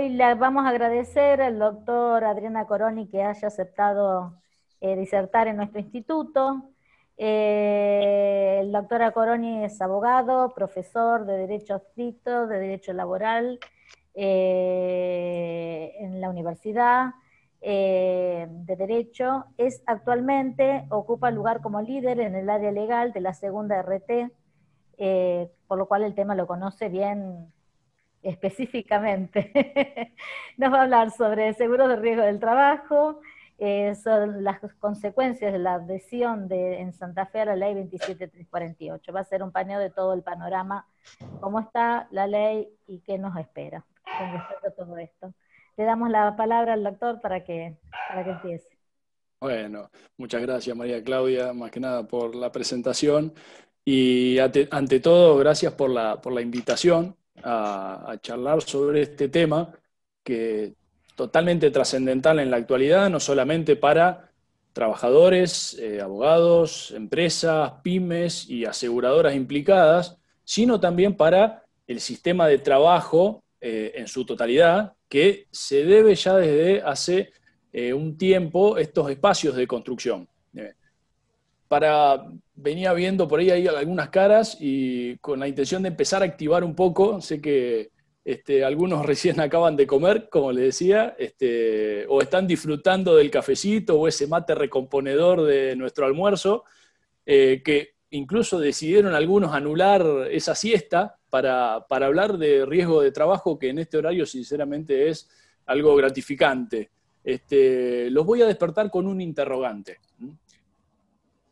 hoy le vamos a agradecer al doctor Adriana Coroni que haya aceptado eh, disertar en nuestro instituto. Eh, el doctor Coroni es abogado, profesor de Derecho Estricto, de Derecho Laboral eh, en la Universidad de Derecho. Es actualmente, ocupa lugar como líder en el área legal de la segunda RT, por lo cual el tema lo conoce bien específicamente, nos va a hablar sobre seguros de riesgo del trabajo, eh, las consecuencias de la adhesión de, en Santa Fe a la ley 27348. Va a ser un paneo de todo el panorama, cómo está la ley y qué nos espera con respecto a todo esto. Le damos la palabra al doctor para que, para que empiece. Bueno, muchas gracias María Claudia, más que nada por la presentación y ante, ante todo gracias por la, por la invitación a, charlar sobre este tema que totalmente trascendental en la actualidad, no solamente para trabajadores, eh, abogados, empresas, pymes y aseguradoras implicadas, sino también para el sistema de trabajo eh, en su totalidad, que se debe ya desde hace eh, un tiempo estos espacios de construcción. Para venía viendo por ahí, algunas caras y con la intención de empezar a activar un poco, sé que este, algunos recién acaban de comer, como les decía, este, o están disfrutando del cafecito o ese mate recomponedor de nuestro almuerzo, eh, que incluso decidieron algunos anular esa siesta para, hablar de riesgo de trabajo, que en este horario sinceramente es algo gratificante. Este, los voy a despertar con un interrogante.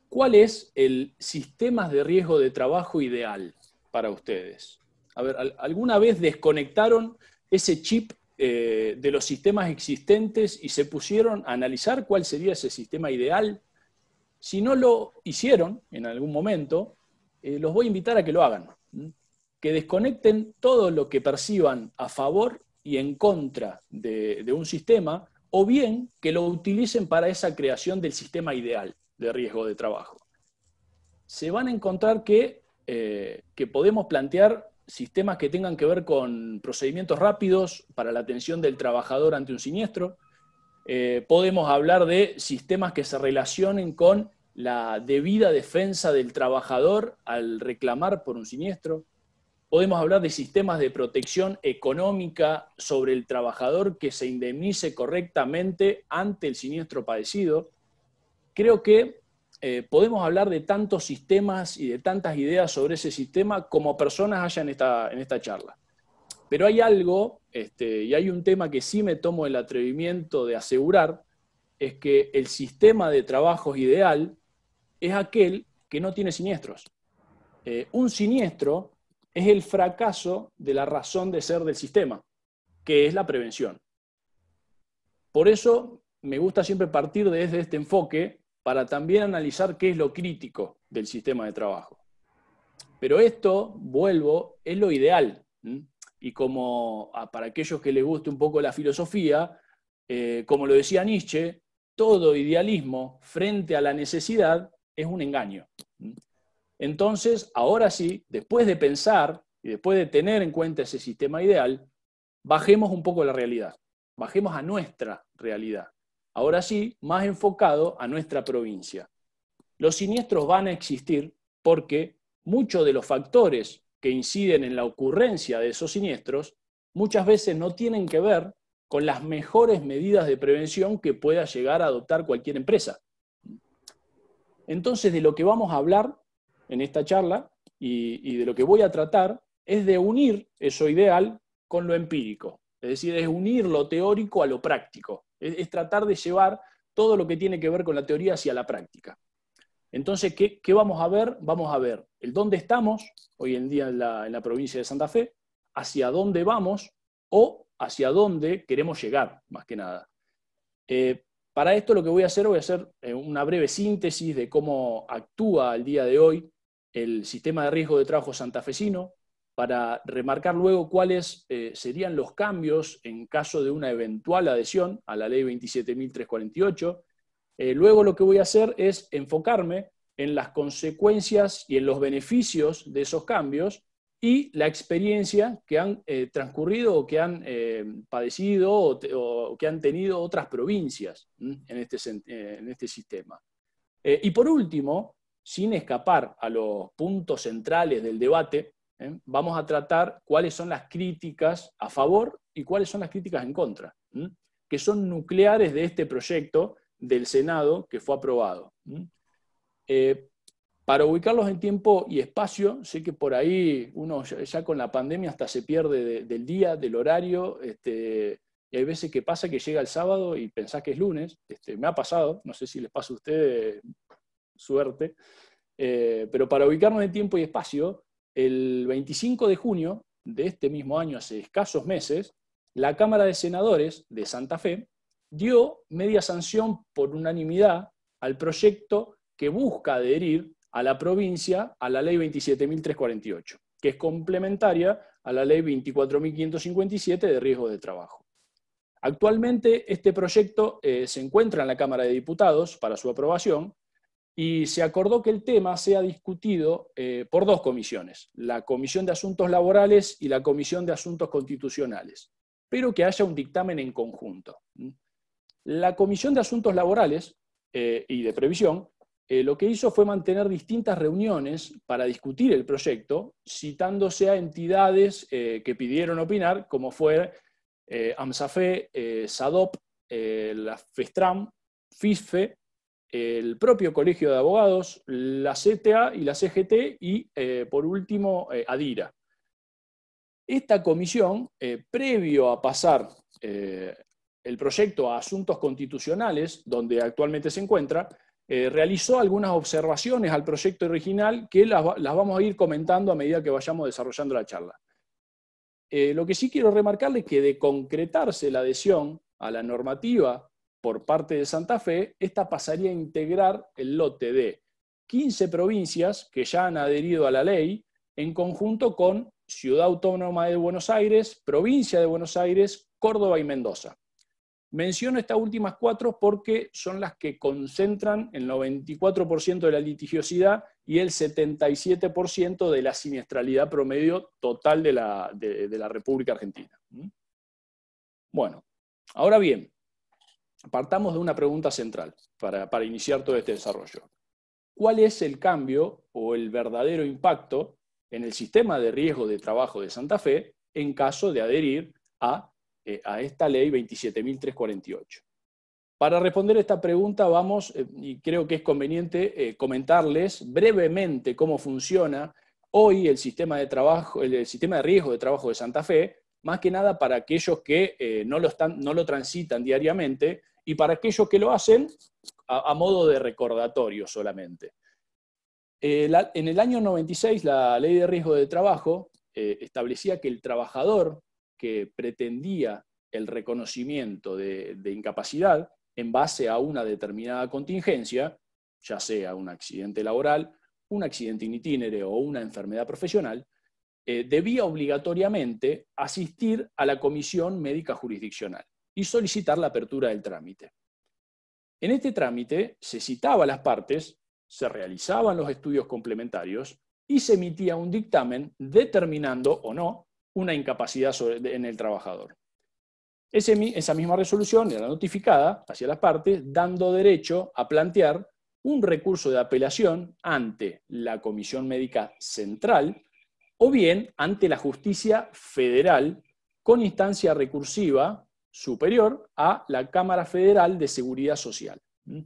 ¿Cuál es el sistema de riesgo de trabajo ideal para ustedes? A ver, ¿alguna vez desconectaron ese chip eh, de los sistemas existentes y se pusieron a analizar cuál sería ese sistema ideal? Si no lo hicieron en algún momento, eh, los voy a invitar a que lo hagan. Que desconecten todo lo que perciban a favor y en contra de un sistema o bien que lo utilicen para esa creación del sistema ideal de riesgo de trabajo. Se van a encontrar que, eh, podemos plantear sistemas que tengan que ver con procedimientos rápidos para la atención del trabajador ante un siniestro. Eh, podemos hablar de sistemas que se relacionen con la debida defensa del trabajador al reclamar por un siniestro. Podemos hablar de sistemas de protección económica sobre el trabajador que se indemnice correctamente ante el siniestro padecido. Creo que eh, podemos hablar de tantos sistemas y de tantas ideas sobre ese sistema como personas haya en esta, en esta charla. Pero hay algo, este, y hay un tema que sí me tomo el atrevimiento de asegurar, es que el sistema de trabajos ideal es aquel que no tiene siniestros. Eh, un siniestro es el fracaso de la razón de ser del sistema, que es la prevención. Por eso me gusta siempre partir desde este enfoque para también analizar qué es lo crítico del sistema de trabajo. Pero esto, vuelvo, es lo ideal. Y como para aquellos que les guste un poco la filosofía, eh, como lo decía Nietzsche, todo idealismo frente a la necesidad es un engaño. Entonces, ahora sí, después de pensar y después de tener en cuenta ese sistema ideal, bajemos un poco la realidad, bajemos a nuestra realidad. Ahora sí, más enfocado a nuestra provincia. Los siniestros van a existir porque muchos de los factores que inciden en la ocurrencia de esos siniestros muchas veces no tienen que ver con las mejores medidas de prevención que pueda llegar a adoptar cualquier empresa. Entonces, de lo que vamos a hablar en esta charla y, de lo que voy a tratar es de unir eso ideal con lo empírico. Es decir, es unir lo teórico a lo práctico. Es, tratar de llevar todo lo que tiene que ver con la teoría hacia la práctica. Entonces, ¿qué, vamos a ver? Vamos a ver el dónde estamos hoy en día en la, provincia de Santa Fe, hacia dónde vamos o hacia dónde queremos llegar, más que nada. Eh, para esto lo que voy a hacer, voy a hacer eh, una breve síntesis de cómo actúa el día de hoy el sistema de riesgo de trabajo santafesino, para remarcar luego cuáles eh, serían los cambios en caso de una eventual adhesión a la ley 27.348. Eh, luego lo que voy a hacer es enfocarme en las consecuencias y en los beneficios de esos cambios y la experiencia que han eh, transcurrido o que han padecido o, que han tenido otras provincias en este, en este sistema. y por último, sin escapar a los puntos centrales del debate, ¿eh? vamos a tratar cuáles son las críticas a favor y cuáles son las críticas en contra, que son nucleares de este proyecto del Senado que fue aprobado. Eh, para ubicarlos en tiempo y espacio, sé que por ahí uno ya, con la pandemia hasta se pierde del día, del horario, este, y hay veces que pasa que llega el sábado y pensás que es lunes, este, me ha pasado, no sé si les pasa a ustedes, suerte. Eh, pero para ubicarnos en tiempo y espacio, el 25 de junio de este mismo año, hace escasos meses, la Cámara de Senadores de Santa Fe dio media sanción por unanimidad al proyecto que busca adherir a la provincia a la ley 27.348, que es complementaria a la ley 24.557 de riesgo de trabajo. Actualmente este proyecto eh, se encuentra en la Cámara de Diputados para su aprobación y se acordó que el tema sea discutido eh, por dos comisiones, la Comisión de Asuntos Laborales y la Comisión de Asuntos Constitucionales, pero que haya un dictamen en conjunto. La Comisión de Asuntos Laborales eh, y de Previsión eh, lo que hizo fue mantener distintas reuniones para discutir el proyecto, citándose a entidades que pidieron opinar, como fue AMSAFE, SADOP, la FESTRAM, FISFE, el propio Colegio de Abogados, la CTA y la CGT y, eh, por último, eh, ADIRA. Esta comisión, eh, previo a pasar el proyecto a asuntos constitucionales, donde actualmente se encuentra, realizó algunas observaciones al proyecto original que las, vamos a ir comentando a medida que vayamos desarrollando la charla. lo que sí quiero remarcarle es que de concretarse la adhesión a la normativa por parte de Santa Fe, esta pasaría a integrar el lote de 15 provincias que ya han adherido a la ley, en conjunto con Ciudad Autónoma de Buenos Aires, Provincia de Buenos Aires, Córdoba y Mendoza. Menciono estas últimas cuatro porque son las que concentran el 94% de la litigiosidad y el 77% de la siniestralidad promedio total de la, de la República Argentina. ¿Mm? Bueno, ahora bien, partamos de una pregunta central para, iniciar todo este desarrollo. ¿Cuál es el cambio o el verdadero impacto en el sistema de riesgo de trabajo de Santa Fe en caso de adherir a, eh, esta ley 27.348. Para responder esta pregunta vamos, eh, y creo que es conveniente eh, comentarles brevemente cómo funciona hoy el sistema de, trabajo, el sistema de riesgo de trabajo de Santa Fe más que nada para aquellos que eh, no, lo transitan diariamente y para aquellos que lo hacen a, modo de recordatorio solamente. Eh, en el año 96, la ley de riesgo de trabajo eh, establecía que el trabajador que pretendía el reconocimiento de, de incapacidad en base a una determinada contingencia, ya sea un accidente laboral, un accidente in itinere o una enfermedad profesional, eh, debía obligatoriamente asistir a la Comisión Médica Jurisdiccional y solicitar la apertura del trámite. En este trámite se citaba a las partes, se realizaban los estudios complementarios y se emitía un dictamen determinando o no una incapacidad en el trabajador. esa misma resolución era notificada hacia las partes, dando derecho a plantear un recurso de apelación ante la Comisión Médica Central o bien ante la justicia federal con instancia recursiva superior a la Cámara Federal de Seguridad Social. ¿Mm?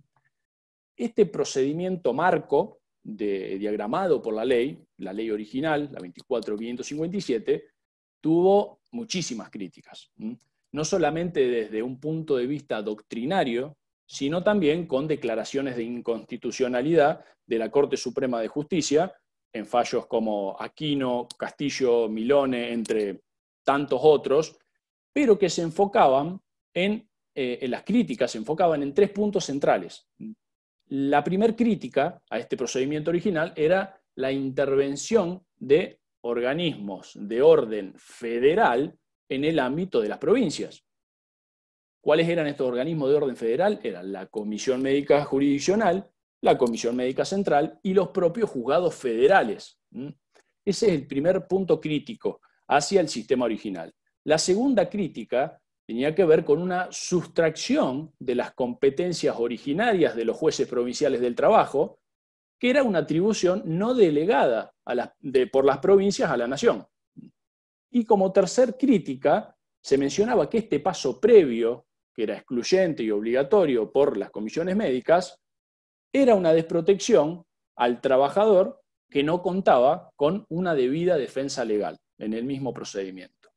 Este procedimiento marco de, diagramado por la ley, la ley original, la 24557, tuvo muchísimas críticas, ¿Mm? no solamente desde un punto de vista doctrinario, sino también con declaraciones de inconstitucionalidad de la Corte Suprema de Justicia en fallos como Aquino, Castillo, Milone, entre tantos otros, pero que se enfocaban en, eh, en las críticas, se enfocaban en tres puntos centrales. La primer crítica a este procedimiento original era la intervención de organismos de orden federal en el ámbito de las provincias. ¿Cuáles eran estos organismos de orden federal? Eran la Comisión Médica Jurisdiccional, la Comisión Médica Central y los propios juzgados federales. Ese es el primer punto crítico hacia el sistema original. La segunda crítica tenía que ver con una sustracción de las competencias originarias de los jueces provinciales del trabajo, que era una atribución no delegada por las provincias a la nación. Y como tercer crítica, se mencionaba que este paso previo, que era excluyente y obligatorio por las comisiones médicas, era una desprotección al trabajador que no contaba con una debida defensa legal en el mismo procedimiento.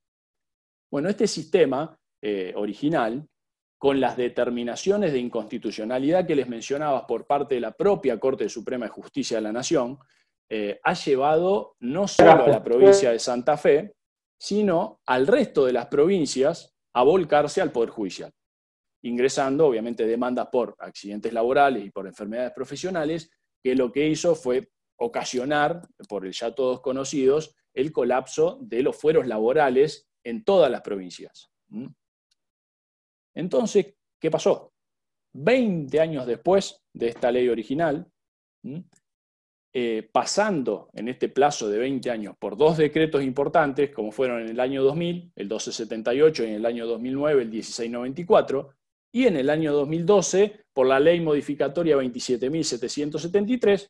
Bueno, este sistema eh, original, con las determinaciones de inconstitucionalidad que les mencionaba por parte de la propia Corte Suprema de Justicia de la Nación, eh, ha llevado no solo a la provincia de Santa Fe, sino al resto de las provincias a volcarse al Poder Judicial ingresando, obviamente, demandas por accidentes laborales y por enfermedades profesionales, que lo que hizo fue ocasionar, por el ya todos conocidos, el colapso de los fueros laborales en todas las provincias. ¿Mm? Entonces, ¿qué pasó? Veinte años después de esta ley original, ¿Mm? eh, pasando en este plazo de 20 años por dos decretos importantes, como fueron en el año 2000, el 1278, y en el año 2009, el 1694, y en el año 2012, por la ley modificatoria 27.773,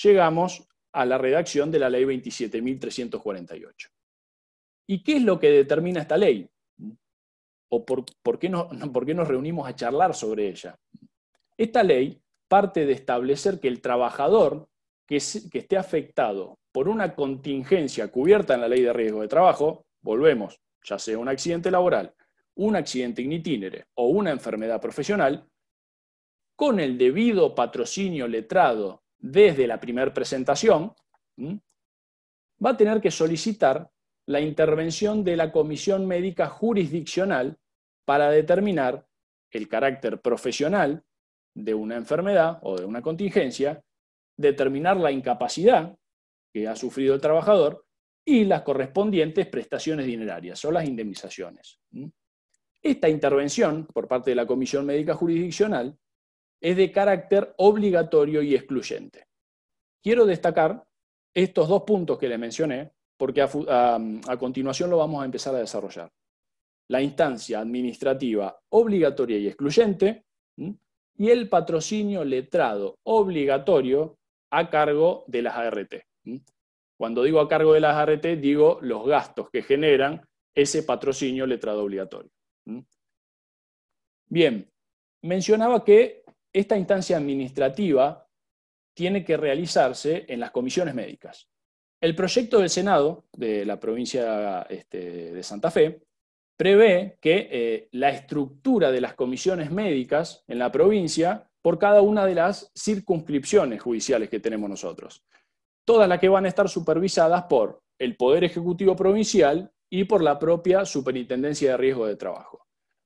llegamos a la redacción de la ley 27.348. ¿Y qué es lo que determina esta ley? ¿O por, qué no, por nos reunimos a charlar sobre ella? Esta ley parte de establecer que el trabajador que esté afectado por una contingencia cubierta en la ley de riesgo de trabajo, volvemos, ya sea un accidente laboral, un accidente ignitínere o una enfermedad profesional, con el debido patrocinio letrado desde la primera presentación, va a tener que solicitar la intervención de la comisión médica jurisdiccional para determinar el carácter profesional de una enfermedad o de una contingencia, determinar la incapacidad que ha sufrido el trabajador y las correspondientes prestaciones dinerarias o las indemnizaciones. Esta intervención por parte de la Comisión Médica Jurisdiccional es de carácter obligatorio y excluyente. Quiero destacar estos dos puntos que les mencioné, porque a, a, continuación lo vamos a empezar a desarrollar. La instancia administrativa obligatoria y excluyente y el patrocinio letrado obligatorio a cargo de las ART. Cuando digo a cargo de las ART, digo los gastos que generan ese patrocinio letrado obligatorio. ¿Mm? Bien, mencionaba que esta instancia administrativa tiene que realizarse en las comisiones médicas. El proyecto del Senado de la provincia este, de Santa Fe prevé que eh, la estructura de las comisiones médicas en la provincia por cada una de las circunscripciones judiciales que tenemos nosotros. Todas las que van a estar supervisadas por el Poder Ejecutivo Provincial y por la propia Superintendencia de Riesgo de Trabajo.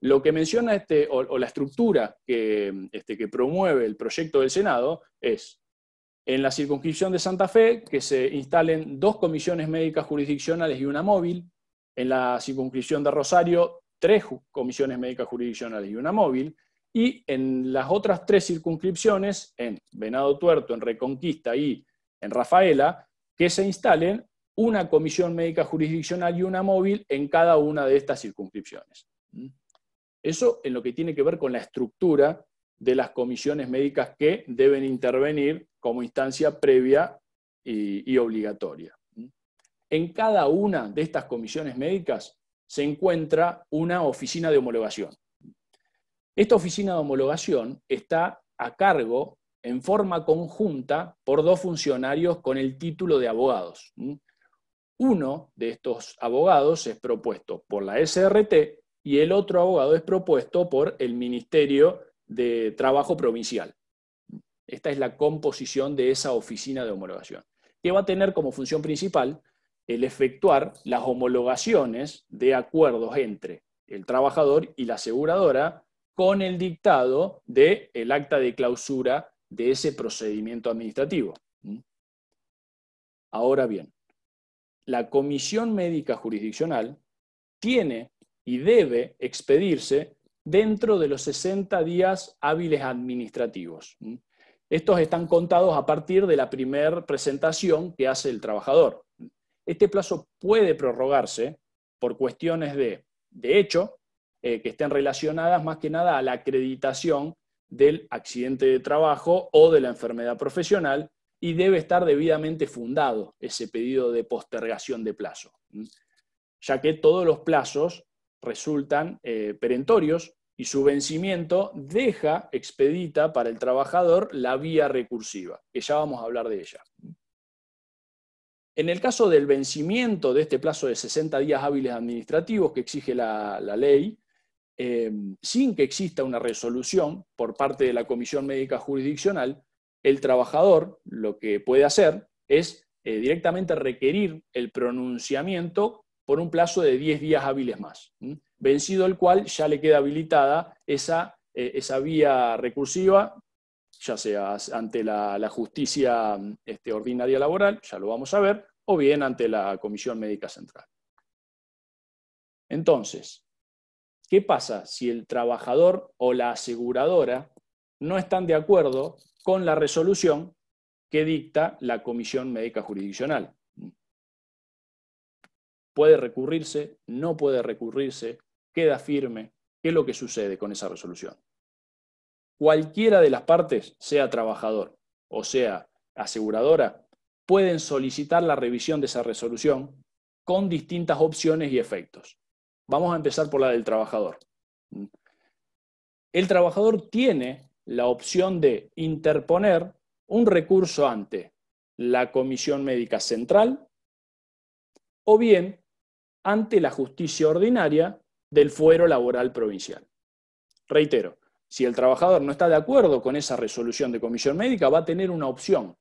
Lo que menciona este, o, la estructura que, este, que promueve el proyecto del Senado es en la circunscripción de Santa Fe que se instalen dos comisiones médicas jurisdiccionales y una móvil, en la circunscripción de Rosario tres comisiones médicas jurisdiccionales y una móvil, y en las otras tres circunscripciones, en Venado Tuerto, en Reconquista y en Rafaela, que se instalen una comisión médica jurisdiccional y una móvil en cada una de estas circunscripciones. ¿Mm? Eso en lo que tiene que ver con la estructura de las comisiones médicas que deben intervenir como instancia previa y, obligatoria. En cada una de estas comisiones médicas se encuentra una oficina de homologación. Esta oficina de homologación está a cargo en forma conjunta por dos funcionarios con el título de abogados. Uno de estos abogados es propuesto por la SRT y el otro abogado es propuesto por el Ministerio de Trabajo Provincial. Esta es la composición de esa oficina de homologación, que va a tener como función principal el efectuar las homologaciones de acuerdos entre el trabajador y la aseguradora con el dictado del el acta de clausura de ese procedimiento administrativo. Ahora bien, la Comisión Médica Jurisdiccional tiene y debe expedirse dentro de los 60 días hábiles administrativos. Estos están contados a partir de la primera presentación que hace el trabajador. Este plazo puede prorrogarse por cuestiones de, de hecho, eh, que estén relacionadas más que nada a la acreditación del accidente de trabajo o de la enfermedad profesional y debe estar debidamente fundado ese pedido de postergación de plazo, ya que todos los plazos resultan eh, perentorios y su vencimiento deja expedita para el trabajador la vía recursiva, que ya vamos a hablar de ella. En el caso del vencimiento de este plazo de 60 días hábiles administrativos que exige la, ley, eh, sin que exista una resolución por parte de la Comisión Médica Jurisdiccional, el trabajador lo que puede hacer es eh, directamente requerir el pronunciamiento por un plazo de 10 días hábiles más, vencido el cual ya le queda habilitada esa, eh, vía recursiva, ya sea ante la, justicia este, ordinaria laboral, ya lo vamos a ver, o bien ante la Comisión Médica Central. Entonces, ¿qué pasa si el trabajador o la aseguradora no están de acuerdo con la resolución que dicta la Comisión Médica Jurisdiccional? puede recurrirse, no puede recurrirse, queda firme, qué es lo que sucede con esa resolución. Cualquiera de las partes, sea trabajador o sea aseguradora, pueden solicitar la revisión de esa resolución con distintas opciones y efectos. Vamos a empezar por la del trabajador. El trabajador tiene la opción de interponer un recurso ante la Comisión Médica Central o bien ante la justicia ordinaria del fuero laboral provincial. Reitero, si el trabajador no está de acuerdo con esa resolución de comisión médica, va a tener una opción,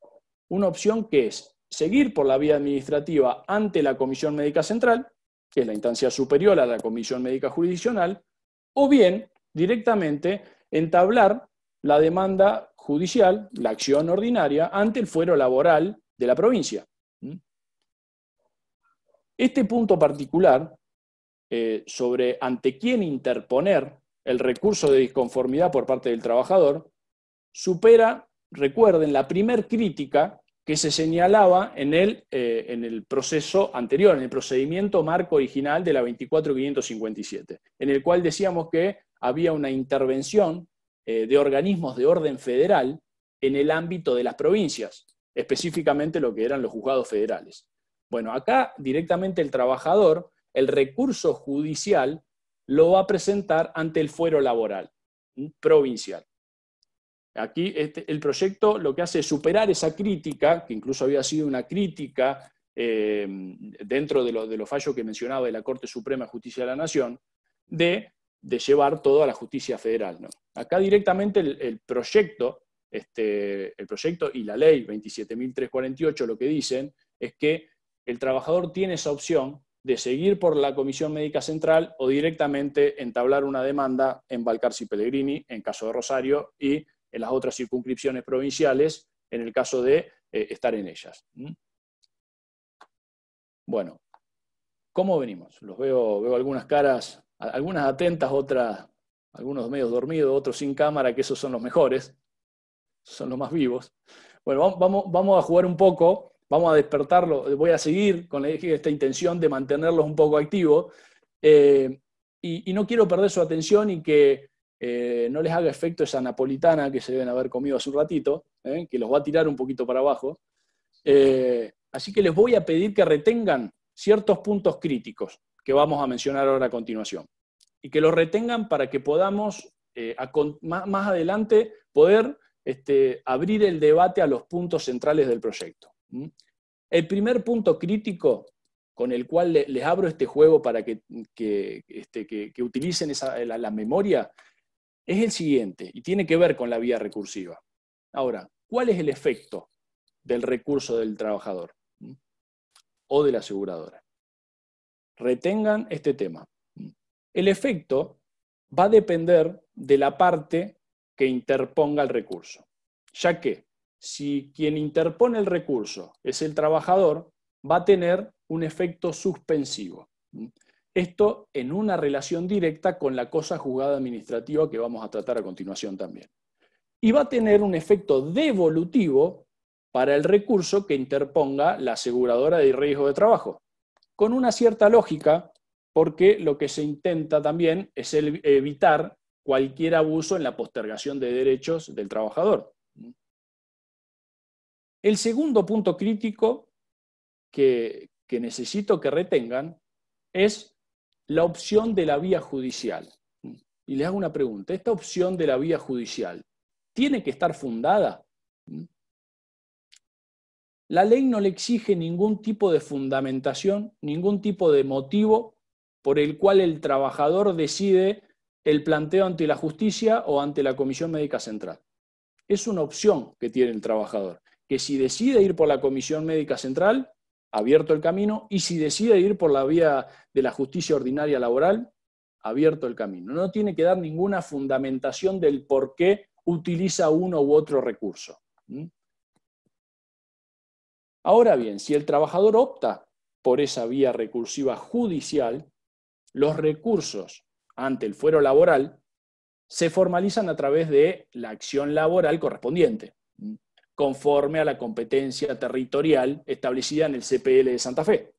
una opción que es seguir por la vía administrativa ante la comisión médica central, que es la instancia superior a la comisión médica jurisdiccional, o bien directamente entablar la demanda judicial, la acción ordinaria, ante el fuero laboral de la provincia. Este punto particular eh, sobre ante quién interponer el recurso de disconformidad por parte del trabajador supera, recuerden, la primer crítica que se señalaba en el, eh, proceso anterior, en el procedimiento marco original de la 24557, en el cual decíamos que había una intervención eh, de organismos de orden federal en el ámbito de las provincias, específicamente lo que eran los juzgados federales. Bueno, acá directamente el trabajador, el recurso judicial, lo va a presentar ante el fuero laboral provincial. Aquí este, el proyecto lo que hace es superar esa crítica, que incluso había sido una crítica eh, dentro de, los fallos que mencionaba de la Corte Suprema de Justicia de la Nación, de, llevar todo a la justicia federal. ¿no? Acá directamente el, proyecto, este, el proyecto y la ley 27.348 lo que dicen es que el trabajador tiene esa opción de seguir por la Comisión Médica Central o directamente entablar una demanda en balcarci Pellegrini, en caso de Rosario, y en las otras circunscripciones provinciales, en el caso de eh, estar en ellas. ¿Mm? Bueno, ¿cómo venimos? Los veo, veo algunas caras, algunas atentas, otras, algunos medios dormidos, otros sin cámara, que esos son los mejores, son los más vivos. Bueno, vamos, vamos a jugar un poco vamos a despertarlo, voy a seguir con esta intención de mantenerlos un poco activos. Eh, y, no quiero perder su atención y que eh, no les haga efecto esa napolitana que se deben haber comido hace un ratito, eh, que los va a tirar un poquito para abajo. así que les voy a pedir que retengan ciertos puntos críticos que vamos a mencionar ahora a continuación y que los retengan para que podamos más, adelante poder este, abrir el debate a los puntos centrales del proyecto. El primer punto crítico con el cual les abro este juego para que, este, utilicen la, la memoria es el siguiente, y tiene que ver con la vía recursiva. Ahora, ¿cuál es el efecto del recurso del trabajador o de la aseguradora? Retengan este tema. El efecto va a depender de la parte que interponga el recurso, ya que si quien interpone el recurso es el trabajador, va a tener un efecto suspensivo. Esto en una relación directa con la cosa juzgada administrativa que vamos a tratar a continuación también. Y va a tener un efecto devolutivo para el recurso que interponga la aseguradora de riesgo de trabajo, con una cierta lógica, porque lo que se intenta también es evitar cualquier abuso en la postergación de derechos del trabajador. El segundo punto crítico que, necesito que retengan es la opción de la vía judicial. Y les hago una pregunta, ¿esta opción de la vía judicial tiene que estar fundada? La ley no le exige ningún tipo de fundamentación, ningún tipo de motivo por el cual el trabajador decide el planteo ante la justicia o ante la Comisión Médica Central. Es una opción que tiene el trabajador que si decide ir por la Comisión Médica Central, abierto el camino, y si decide ir por la vía de la justicia ordinaria laboral, abierto el camino. No tiene que dar ninguna fundamentación del por qué utiliza uno u otro recurso. Ahora bien, si el trabajador opta por esa vía recursiva judicial, los recursos ante el fuero laboral se formalizan a través de la acción laboral correspondiente conforme a la competencia territorial establecida en el CPL de Santa Fe.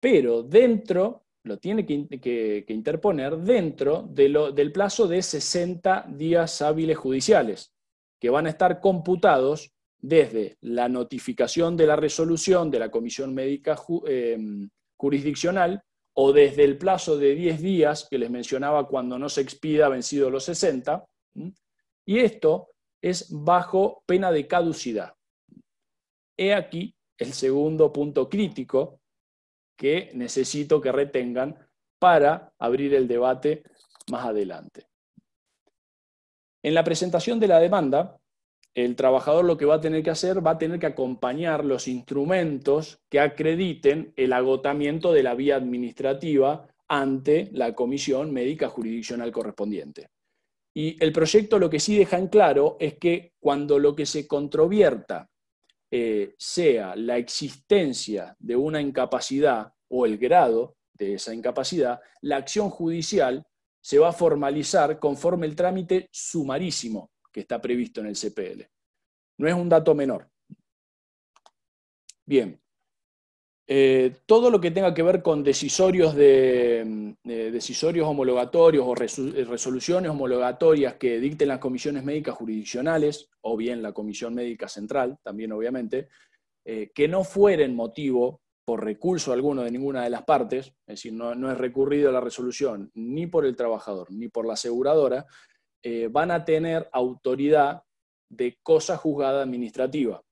Pero dentro, lo tiene que, interponer dentro del plazo de 60 días hábiles judiciales, que van a estar computados desde la notificación de la resolución de la Comisión Médica em, Jurisdiccional o desde el plazo de 10 días que les mencionaba cuando no se expida vencido los 60. Y esto es bajo pena de caducidad. He aquí el segundo punto crítico que necesito que retengan para abrir el debate más adelante. En la presentación de la demanda, el trabajador lo que va a tener que hacer va a tener que acompañar los instrumentos que acrediten el agotamiento de la vía administrativa ante la comisión médica jurisdiccional correspondiente. Y el proyecto lo que sí deja en claro es que cuando lo que se controvierta eh, sea la existencia de una incapacidad o el grado de esa incapacidad, la acción judicial se va a formalizar conforme el trámite sumarísimo que está previsto en el CPL. No es un dato menor. Bien, eh, todo lo que tenga que ver con decisorios, de, mm, eh, decisorios homologatorios o eh, resoluciones homologatorias que dicten las comisiones médicas jurisdiccionales, o bien la Comisión Médica Central, también obviamente, que no fueren motivo por recurso alguno de ninguna de las partes, es decir, no, no es recurrido a la resolución ni por el trabajador ni por la aseguradora, van a tener autoridad de cosa juzgada administrativa,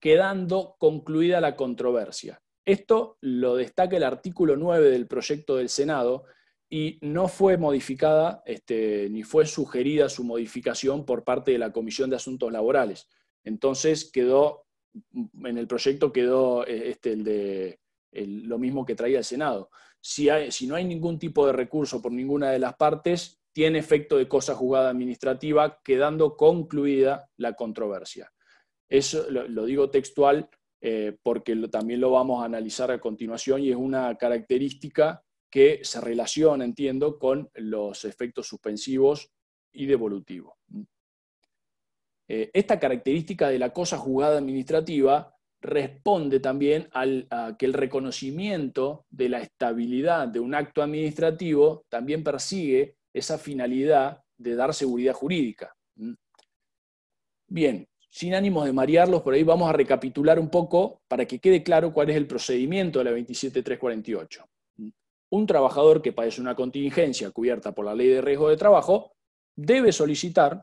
quedando concluida la controversia esto lo destaca el artículo 9 del proyecto del Senado y no fue modificada este, ni fue sugerida su modificación por parte de la Comisión de Asuntos Laborales. Entonces quedó, en el proyecto quedó eh, este, el de, lo mismo que traía el Senado. Si, no hay ningún tipo de recurso por ninguna de las partes, tiene efecto de cosa jugada administrativa, quedando concluida la controversia. Eso lo digo textual eh, porque también lo vamos a analizar a continuación y es una característica que se relaciona, entiendo, con los efectos suspensivos y devolutivos. Eh, esta característica de la cosa juzgada administrativa responde también al, a que el reconocimiento de la estabilidad de un acto administrativo también persigue esa finalidad de dar seguridad jurídica. ¿Mm? Bien, sin ánimos de marearlos, por ahí vamos a recapitular un poco para que quede claro cuál es el procedimiento de la 27348. Un trabajador que padece una contingencia cubierta por la ley de riesgo de trabajo debe solicitar,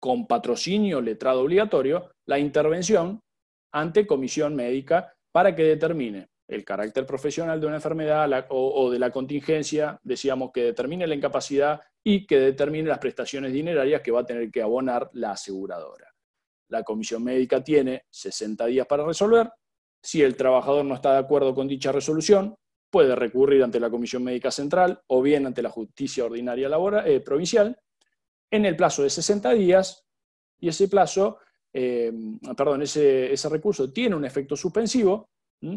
con patrocinio letrado obligatorio, la intervención ante comisión médica para que determine el carácter profesional de una enfermedad o, de la contingencia, decíamos que determine la incapacidad y que determine las prestaciones dinerarias que va a tener que abonar la aseguradora la comisión médica tiene 60 días para resolver. Si el trabajador no está de acuerdo con dicha resolución, puede recurrir ante la Comisión Médica Central o bien ante la Justicia Ordinaria Laboral, eh, Provincial en el plazo de 60 días y ese plazo, eh, perdón, ese, recurso tiene un efecto suspensivo,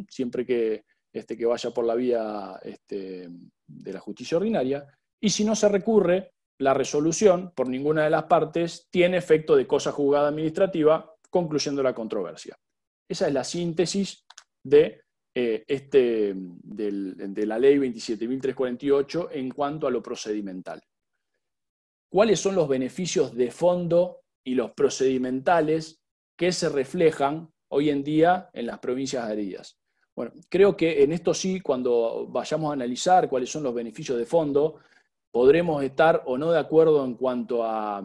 siempre que, este, que vaya por la vía este, de la justicia ordinaria, y si no se recurre la resolución por ninguna de las partes tiene efecto de cosa juzgada administrativa, concluyendo la controversia. Esa es la síntesis de, eh, este, de la ley 27.348 en cuanto a lo procedimental. ¿Cuáles son los beneficios de fondo y los procedimentales que se reflejan hoy en día en las provincias adheridas? Bueno, creo que en esto sí, cuando vayamos a analizar cuáles son los beneficios de fondo, podremos estar o no de acuerdo en cuanto a,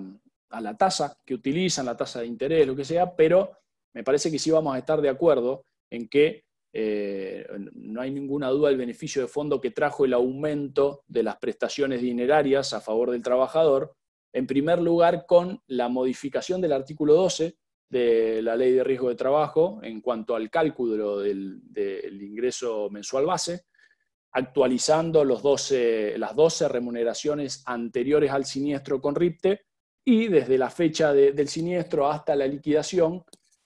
la tasa que utilizan, la tasa de interés, lo que sea, pero me parece que sí vamos a estar de acuerdo en que eh, no hay ninguna duda del beneficio de fondo que trajo el aumento de las prestaciones dinerarias a favor del trabajador, en primer lugar con la modificación del artículo 12 de la ley de riesgo de trabajo en cuanto al cálculo del ingreso mensual base, actualizando los 12, las 12 remuneraciones anteriores al siniestro con RIPTE y desde la fecha del siniestro hasta la liquidación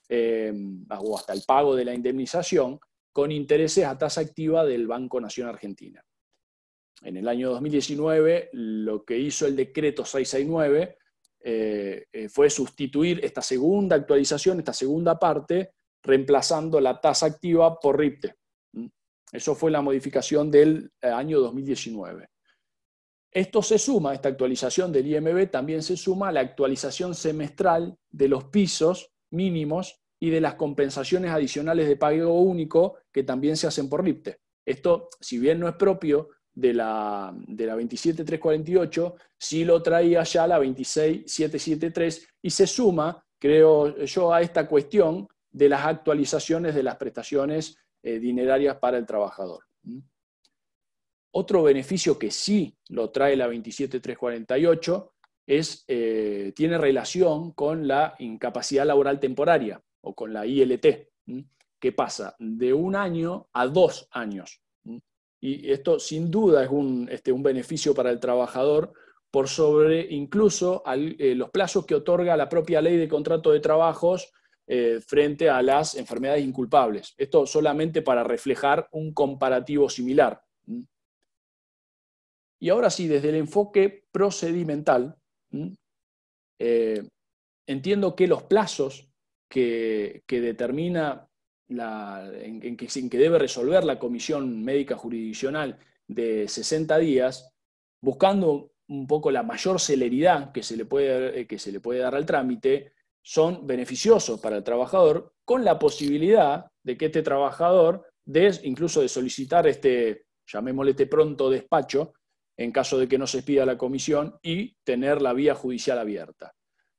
eh, o hasta el pago de la indemnización con intereses a tasa activa del Banco Nación Argentina. En el año 2019 lo que hizo el decreto 669 eh, eh, fue sustituir esta segunda actualización, esta segunda parte, reemplazando la tasa activa por RIPTE. Eso fue la modificación del eh, año 2019. Esto se suma, esta actualización del IMB también se suma a la actualización semestral de los pisos mínimos y de las compensaciones adicionales de pago único que también se hacen por LIPTE. Esto, si bien no es propio de la, de la 27348, sí lo traía ya la 26773 y se suma, creo yo, a esta cuestión de las actualizaciones de las prestaciones eh, dinerarias para el trabajador. Otro beneficio que sí lo trae la 27348 es, eh, tiene relación con la incapacidad laboral temporaria o con la ILT, que pasa de un año a dos años. Y esto sin duda es este, un, beneficio para el trabajador por sobre incluso eh, los plazos que otorga la propia ley de contrato de trabajos eh, frente a las enfermedades inculpables. Esto solamente para reflejar un comparativo similar. ¿Mm? Y ahora sí, desde el enfoque procedimental, ¿Mm? eh, entiendo que los plazos que, determina la, en, que, debe resolver la Comisión Médica Jurisdiccional de 60 días, buscando un poco la mayor celeridad que se le puede, eh, que se le puede dar al trámite, son beneficiosos para el trabajador con la posibilidad de que este trabajador, des incluso de solicitar este, llamémosle este pronto despacho, en caso de que no se expida la comisión, y tener la vía judicial abierta.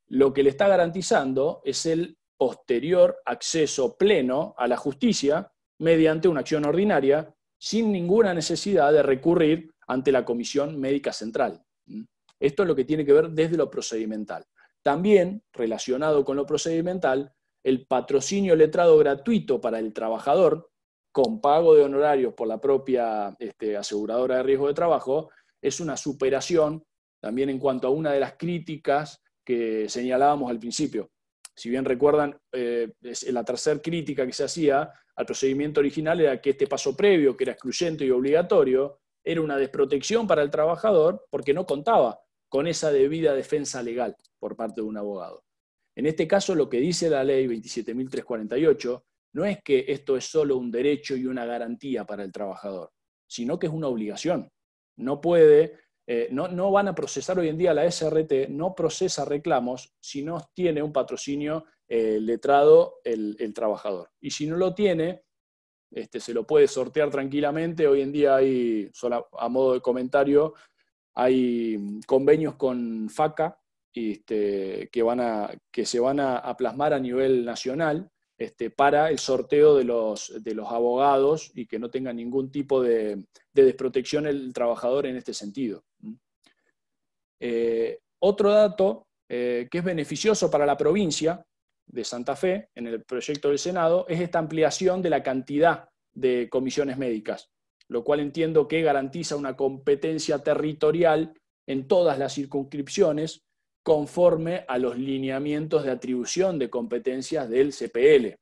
Lo que le está garantizando es el posterior acceso pleno a la justicia mediante una acción ordinaria, sin ninguna necesidad de recurrir ante la Comisión Médica Central. ¿Mm? Esto es lo que tiene que ver desde lo procedimental. También, relacionado con lo procedimental, el patrocinio letrado gratuito para el trabajador, con pago de honorarios por la propia este, aseguradora de riesgo de trabajo, es una superación también en cuanto a una de las críticas que señalábamos al principio. Si bien recuerdan, eh, la tercera crítica que se hacía al procedimiento original era que este paso previo, que era excluyente y obligatorio, era una desprotección para el trabajador porque no contaba con esa debida defensa legal por parte de un abogado. En este caso, lo que dice la ley 27.348 no es que esto es solo un derecho y una garantía para el trabajador, sino que es una obligación. No puede, eh, no, van a procesar hoy en día la SRT, no procesa reclamos si no tiene un patrocinio eh, letrado el, trabajador. Y si no lo tiene, este, se lo puede sortear tranquilamente. Hoy en día hay, a modo de comentario, hay convenios con FACA este, que, se van a, plasmar a nivel nacional este, para el sorteo de los, abogados y que no tenga ningún tipo de, desprotección el trabajador en este sentido. Eh, otro dato eh, que es beneficioso para la provincia de Santa Fe en el proyecto del Senado es esta ampliación de la cantidad de comisiones médicas lo cual entiendo que garantiza una competencia territorial en todas las circunscripciones conforme a los lineamientos de atribución de competencias del CPL.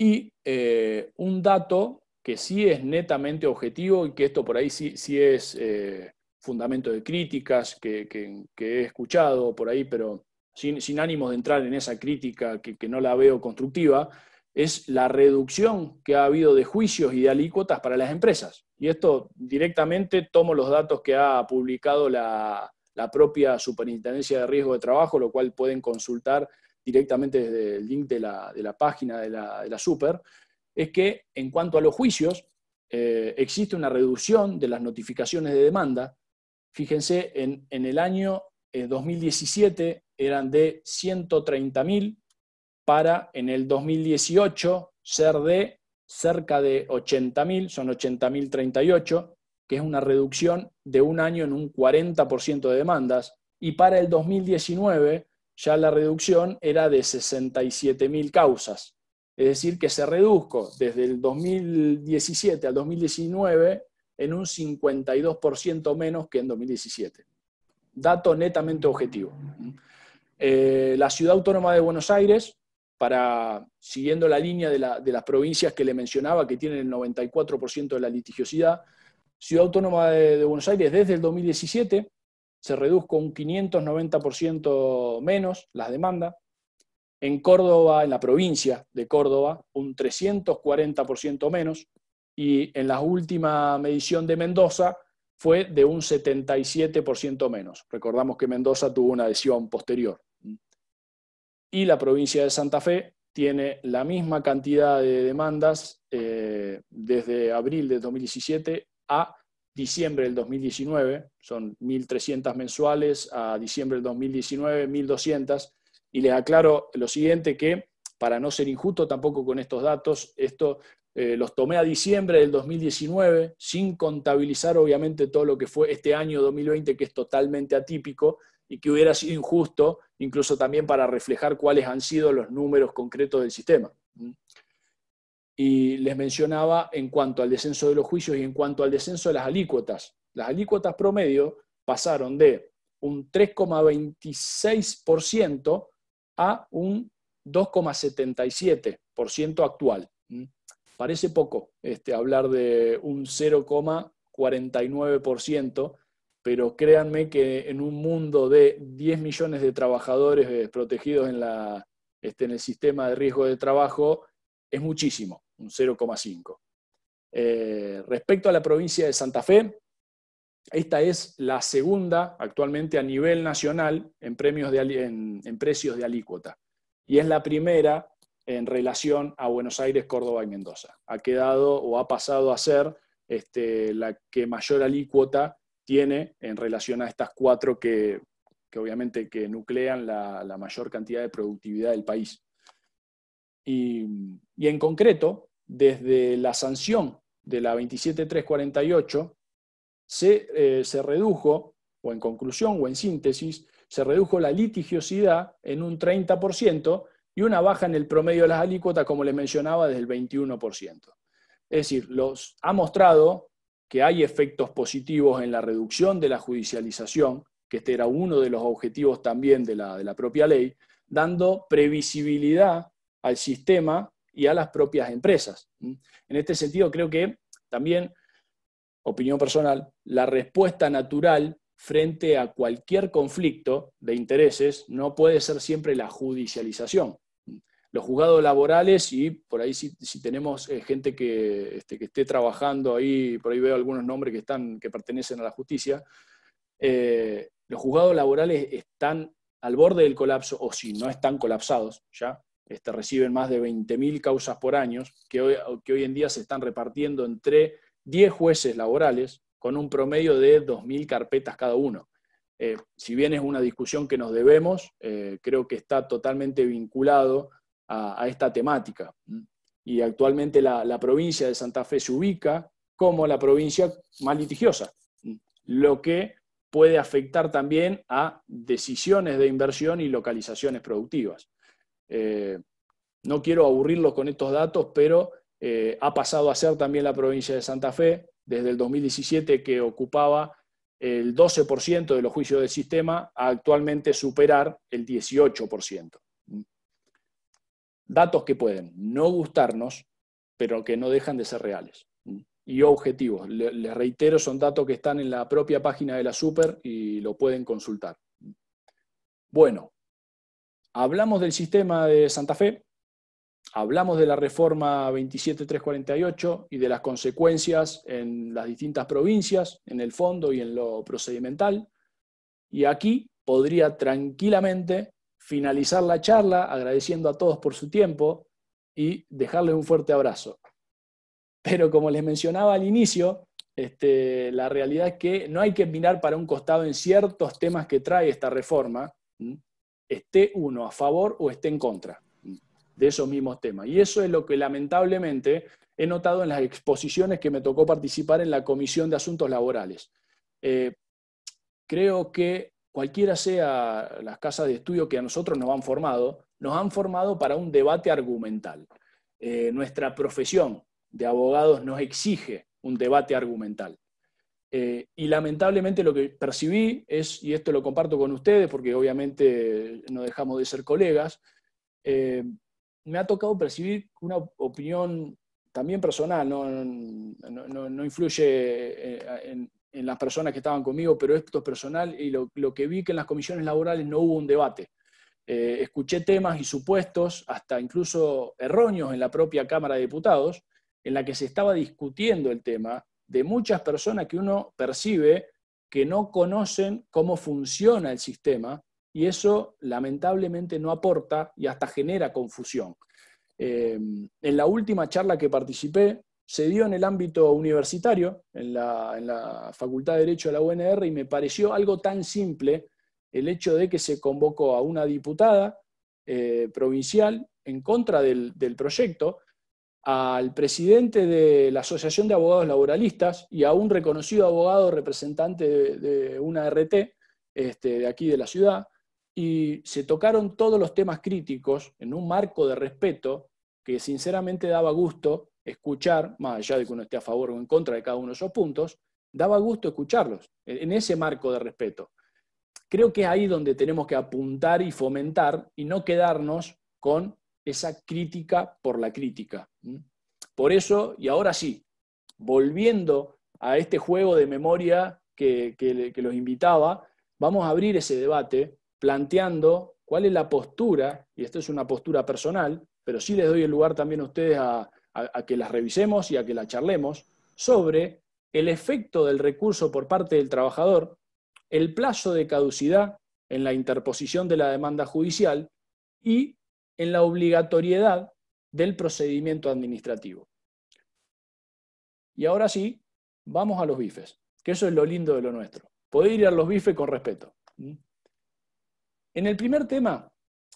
Y eh, un dato que sí es netamente objetivo y que esto por ahí sí, sí es eh, fundamento de críticas que, que, he escuchado por ahí, pero sin, sin ánimos de entrar en esa crítica que no la veo constructiva, es la reducción que ha habido de juicios y de alícuotas para las empresas. Y esto directamente tomo los datos que ha publicado la, propia Superintendencia de Riesgo de Trabajo, lo cual pueden consultar directamente desde el link de la, página de la, Super, es que en cuanto a los juicios, eh, existe una reducción de las notificaciones de demanda. Fíjense, en, el año 2017 eh, eran de 130.000 para en el 2018 ser de cerca de 80.000, son 80.038, que es una reducción de un año en un 40% de demandas, y para el 2019 ya la reducción era de 67.000 causas. Es decir, que se redujo desde el 2017 al 2019 en un 52% menos que en 2017. Dato netamente objetivo. Eh, la ciudad autónoma de Buenos Aires para, siguiendo la línea de, las provincias que le mencionaba, que tienen el 94% de la litigiosidad, Ciudad Autónoma de, Buenos Aires desde el 2017 se redujo un 590% menos las demandas. En Córdoba, en la provincia de Córdoba, un 340% menos. Y en la última medición de Mendoza fue de un 77% menos. Recordamos que Mendoza tuvo una adhesión posterior y la provincia de Santa Fe tiene la misma cantidad de demandas eh, desde abril de 2017 a diciembre del 2019, son 1.300 mensuales a diciembre del 2019, 1.200. Y les aclaro lo siguiente, que para no ser injusto tampoco con estos datos, esto eh, los tomé a diciembre del 2019, sin contabilizar obviamente todo lo que fue este año 2020, que es totalmente atípico y que hubiera sido injusto incluso también para reflejar cuáles han sido los números concretos del sistema. Y les mencionaba en cuanto al descenso de los juicios y en cuanto al descenso de las alícuotas. Las alícuotas promedio pasaron de un 3,26% a un 2,77% actual. Parece poco este, hablar de un 0,49% pero créanme que en un mundo de 10 millones de trabajadores eh, protegidos en, este, en el sistema de riesgo de trabajo, es muchísimo, un 0,5. Eh, respecto a la provincia de Santa Fe, esta es la segunda actualmente a nivel nacional en, premios en, precios de alícuota y es la primera en relación a Buenos Aires, Córdoba y Mendoza. Ha quedado o ha pasado a ser este, la que mayor alícuota tiene en relación a estas cuatro que, obviamente que nuclean la, mayor cantidad de productividad del país. Y, en concreto, desde la sanción de la 27348, se, eh, se redujo, o en conclusión o en síntesis, se redujo la litigiosidad en un 30% y una baja en el promedio de las alícuotas, como les mencionaba, desde el 21%. Es decir, los, ha mostrado que hay efectos positivos en la reducción de la judicialización, que este era uno de los objetivos también de la, de la propia ley, dando previsibilidad al sistema y a las propias empresas. En este sentido, creo que también, opinión personal, la respuesta natural frente a cualquier conflicto de intereses no puede ser siempre la judicialización los juzgados laborales y por ahí si, tenemos eh, gente este, que, esté trabajando ahí, por ahí veo algunos nombres que, están, que pertenecen a la justicia, eh, los juzgados laborales están al borde del colapso o si no están colapsados ya, este, reciben más de 20.000 causas por año que hoy, que hoy en día se están repartiendo entre 10 jueces laborales con un promedio de 2.000 carpetas cada uno. Eh, si bien es una discusión que nos debemos, creo que está totalmente vinculado a, esta temática. Y actualmente la, provincia de Santa Fe se ubica como la provincia más litigiosa, lo que puede afectar también a decisiones de inversión y localizaciones productivas. Eh, no quiero aburrirlos con estos datos, pero eh, ha pasado a ser también la provincia de Santa Fe desde el 2017 que ocupaba el 12% de los juicios del sistema a actualmente superar el 18% datos que pueden no gustarnos, pero que no dejan de ser reales. Y objetivos, les reitero, son datos que están en la propia página de la Super y lo pueden consultar. Bueno, hablamos del sistema de Santa Fe, hablamos de la reforma 27348 y de las consecuencias en las distintas provincias, en el fondo y en lo procedimental. Y aquí podría tranquilamente finalizar la charla agradeciendo a todos por su tiempo y dejarles un fuerte abrazo. Pero como les mencionaba al inicio, este, la realidad es que no hay que mirar para un costado en ciertos temas que trae esta reforma, esté uno a favor o esté en contra de esos mismos temas. Y eso es lo que lamentablemente he notado en las exposiciones que me tocó participar en la Comisión de Asuntos Laborales. Eh, creo que cualquiera sea las casas de estudio que a nosotros nos han formado, nos han formado para un debate argumental. Eh, nuestra profesión de abogados nos exige un debate argumental. Eh, y lamentablemente lo que percibí es, y esto lo comparto con ustedes porque obviamente no dejamos de ser colegas, eh, me ha tocado percibir una opinión también personal, no, no influye en, en las personas que estaban conmigo, pero esto es personal y lo, que vi que en las comisiones laborales no hubo un debate. Eh, escuché temas y supuestos, hasta incluso erróneos en la propia Cámara de Diputados, en la que se estaba discutiendo el tema de muchas personas que uno percibe que no conocen cómo funciona el sistema y eso lamentablemente no aporta y hasta genera confusión. Eh, en la última charla que participé, se dio en el ámbito universitario, en la, Facultad de Derecho de la UNR, y me pareció algo tan simple el hecho de que se convocó a una diputada eh, provincial en contra del, proyecto, al presidente de la Asociación de Abogados Laboralistas y a un reconocido abogado representante de, una RT este, de aquí de la ciudad, y se tocaron todos los temas críticos en un marco de respeto que sinceramente daba gusto escuchar, más allá de que uno esté a favor o en contra de cada uno de esos puntos, daba gusto escucharlos, en ese marco de respeto. Creo que es ahí donde tenemos que apuntar y fomentar y no quedarnos con esa crítica por la crítica. Por eso, y ahora sí, volviendo a este juego de memoria que, los invitaba, vamos a abrir ese debate planteando cuál es la postura, y esto es una postura personal, pero sí les doy el lugar también a ustedes a, a, que las revisemos y a que las charlemos, sobre el efecto del recurso por parte del trabajador, el plazo de caducidad en la interposición de la demanda judicial y en la obligatoriedad del procedimiento administrativo. Y ahora sí, vamos a los bifes, que eso es lo lindo de lo nuestro. Podéis ir a los bifes con respeto. En el primer tema,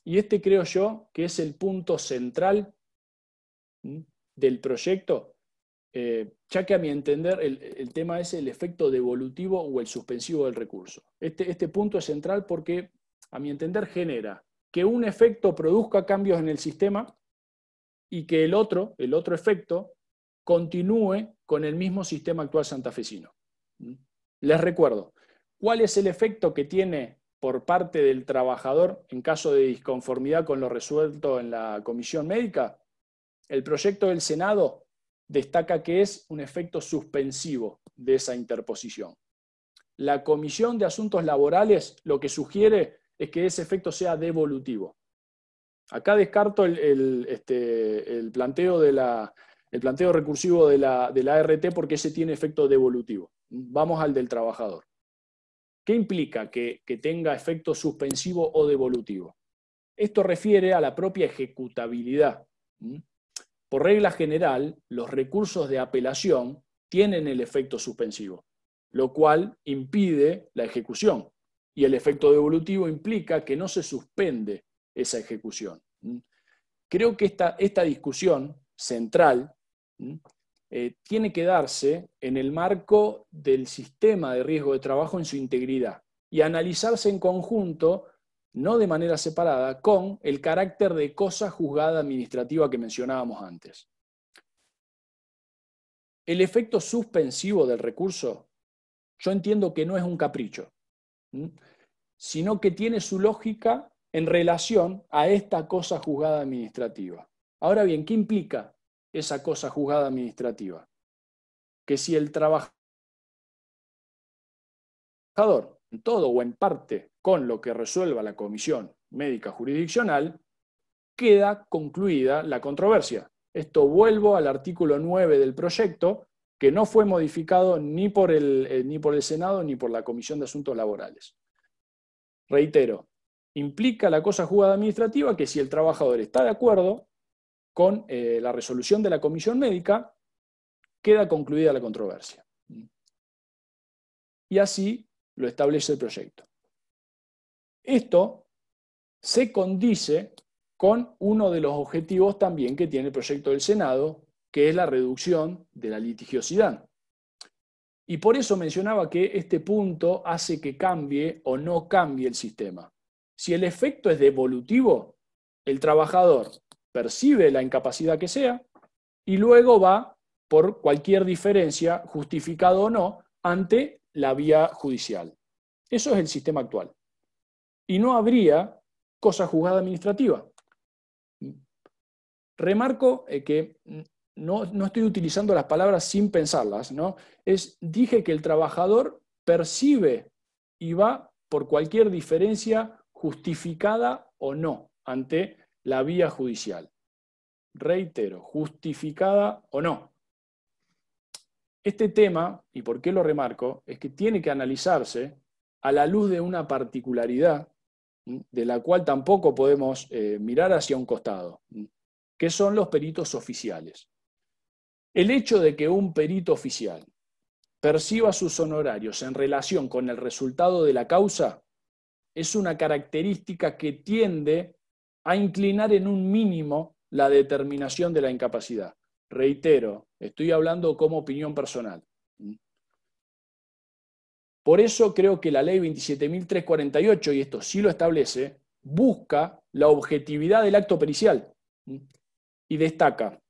y este creo yo que es el punto central, del proyecto, eh, ya que a mi entender el, tema es el efecto devolutivo o el suspensivo del recurso. Este, este punto es central porque, a mi entender, genera que un efecto produzca cambios en el sistema y que el otro, el otro efecto, continúe con el mismo sistema actual santafesino. ¿Mm? Les recuerdo, ¿cuál es el efecto que tiene por parte del trabajador en caso de disconformidad con lo resuelto en la comisión médica? El proyecto del Senado destaca que es un efecto suspensivo de esa interposición. La Comisión de Asuntos Laborales lo que sugiere es que ese efecto sea devolutivo. Acá descarto el, este, planteo, planteo recursivo de la, ART porque ese tiene efecto devolutivo. Vamos al del trabajador. ¿Qué implica que tenga efecto suspensivo o devolutivo? Esto refiere a la propia ejecutabilidad. Por regla general, los recursos de apelación tienen el efecto suspensivo, lo cual impide la ejecución. Y el efecto devolutivo implica que no se suspende esa ejecución. ¿Mm? Creo que esta, discusión central ¿Mm? eh, tiene que darse en el marco del sistema de riesgo de trabajo en su integridad y analizarse en conjunto no de manera separada, con el carácter de cosa juzgada administrativa que mencionábamos antes. El efecto suspensivo del recurso, yo entiendo que no es un capricho, sino que tiene su lógica en relación a esta cosa juzgada administrativa. Ahora bien, ¿qué implica esa cosa juzgada administrativa? Que si el trabajador todo o en parte con lo que resuelva la comisión médica jurisdiccional, queda concluida la controversia. Esto vuelvo al artículo 9 del proyecto, que no fue modificado ni por el, eh, ni por el Senado ni por la Comisión de Asuntos Laborales. Reitero, implica la cosa jugada administrativa que si el trabajador está de acuerdo con eh, la resolución de la comisión médica, queda concluida la controversia. Y así lo establece el proyecto. Esto se condice con uno de los objetivos también que tiene el proyecto del Senado, que es la reducción de la litigiosidad. Y por eso mencionaba que este punto hace que cambie o no cambie el sistema. Si el efecto es devolutivo, el trabajador percibe la incapacidad que sea y luego va por cualquier diferencia, justificado o no, ante la vía judicial. Eso es el sistema actual. Y no habría cosa juzgada administrativa. Remarco eh, que no, estoy utilizando las palabras sin pensarlas, ¿no? Es, dije que el trabajador percibe y va por cualquier diferencia justificada o no ante la vía judicial. Reitero, justificada o no. Este tema, y por qué lo remarco, es que tiene que analizarse a la luz de una particularidad de la cual tampoco podemos eh, mirar hacia un costado, que son los peritos oficiales. El hecho de que un perito oficial perciba sus honorarios en relación con el resultado de la causa es una característica que tiende a inclinar en un mínimo la determinación de la incapacidad. Reitero, estoy hablando como opinión personal. Por eso creo que la ley 27.348, y esto sí lo establece, busca la objetividad del acto pericial y destaca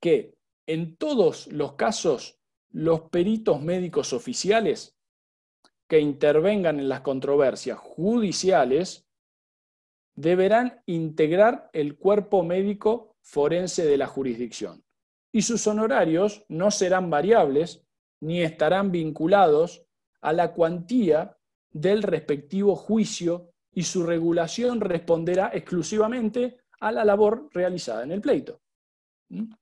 que en todos los casos los peritos médicos oficiales que intervengan en las controversias judiciales deberán integrar el cuerpo médico forense de la jurisdicción y sus honorarios no serán variables ni estarán vinculados a la cuantía del respectivo juicio y su regulación responderá exclusivamente a la labor realizada en el pleito. ¿Mm?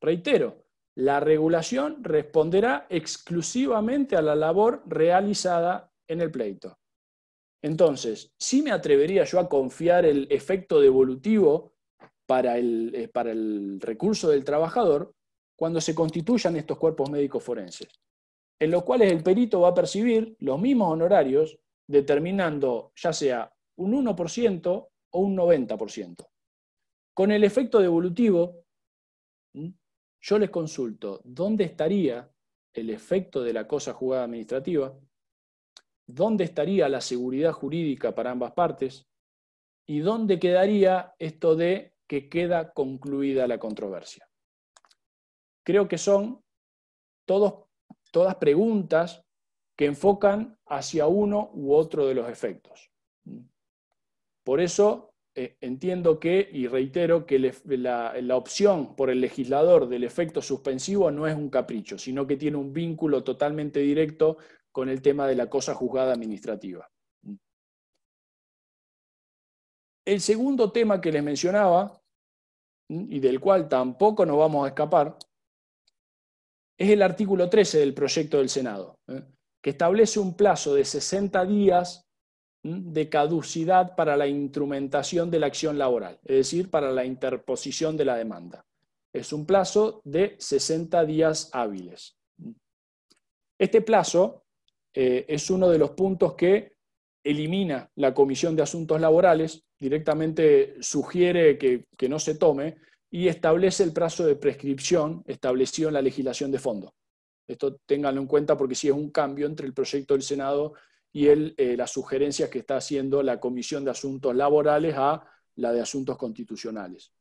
Reitero, la regulación responderá exclusivamente a la labor realizada en el pleito. Entonces, ¿sí me atrevería yo a confiar el efecto devolutivo para el, eh, para el recurso del trabajador cuando se constituyan estos cuerpos médicos forenses, en los cuales el perito va a percibir los mismos honorarios, determinando ya sea un 1% o un 90%. Con el efecto devolutivo, yo les consulto dónde estaría el efecto de la cosa jugada administrativa, dónde estaría la seguridad jurídica para ambas partes y dónde quedaría esto de que queda concluida la controversia. Creo que son todas preguntas que enfocan hacia uno u otro de los efectos. Por eso eh, entiendo que, y reitero, que la, la opción por el legislador del efecto suspensivo no es un capricho, sino que tiene un vínculo totalmente directo con el tema de la cosa juzgada administrativa. El segundo tema que les mencionaba y del cual tampoco nos vamos a escapar, es el artículo 13 del proyecto del Senado, ¿eh? que establece un plazo de 60 días de caducidad para la instrumentación de la acción laboral, es decir, para la interposición de la demanda. Es un plazo de 60 días hábiles. Este plazo eh, es uno de los puntos que elimina la Comisión de Asuntos Laborales, directamente sugiere que, no se tome y establece el plazo de prescripción establecido en la legislación de fondo. Esto ténganlo en cuenta porque sí es un cambio entre el proyecto del Senado y el, eh, las sugerencias que está haciendo la Comisión de Asuntos Laborales a la de Asuntos Constitucionales.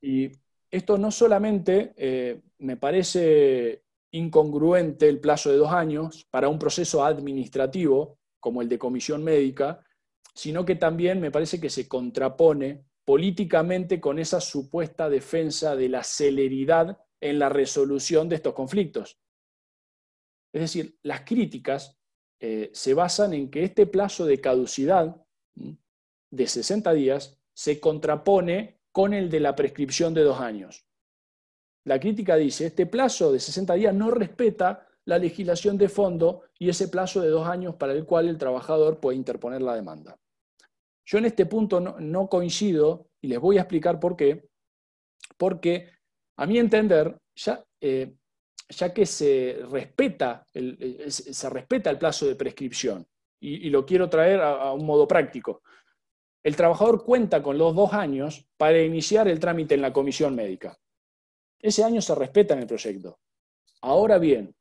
Y esto no solamente eh, me parece incongruente el plazo de dos años para un proceso administrativo como el de comisión médica, sino que también me parece que se contrapone políticamente con esa supuesta defensa de la celeridad en la resolución de estos conflictos. Es decir, las críticas eh, se basan en que este plazo de caducidad de 60 días se contrapone con el de la prescripción de dos años. La crítica dice, este plazo de 60 días no respeta la legislación de fondo y ese plazo de dos años para el cual el trabajador puede interponer la demanda. Yo en este punto no, coincido y les voy a explicar por qué, porque a mi entender, ya, eh, ya que se respeta, el, se respeta el plazo de prescripción, y, lo quiero traer a un modo práctico, el trabajador cuenta con los dos años para iniciar el trámite en la comisión médica. Ese año se respeta en el proyecto. Ahora bien,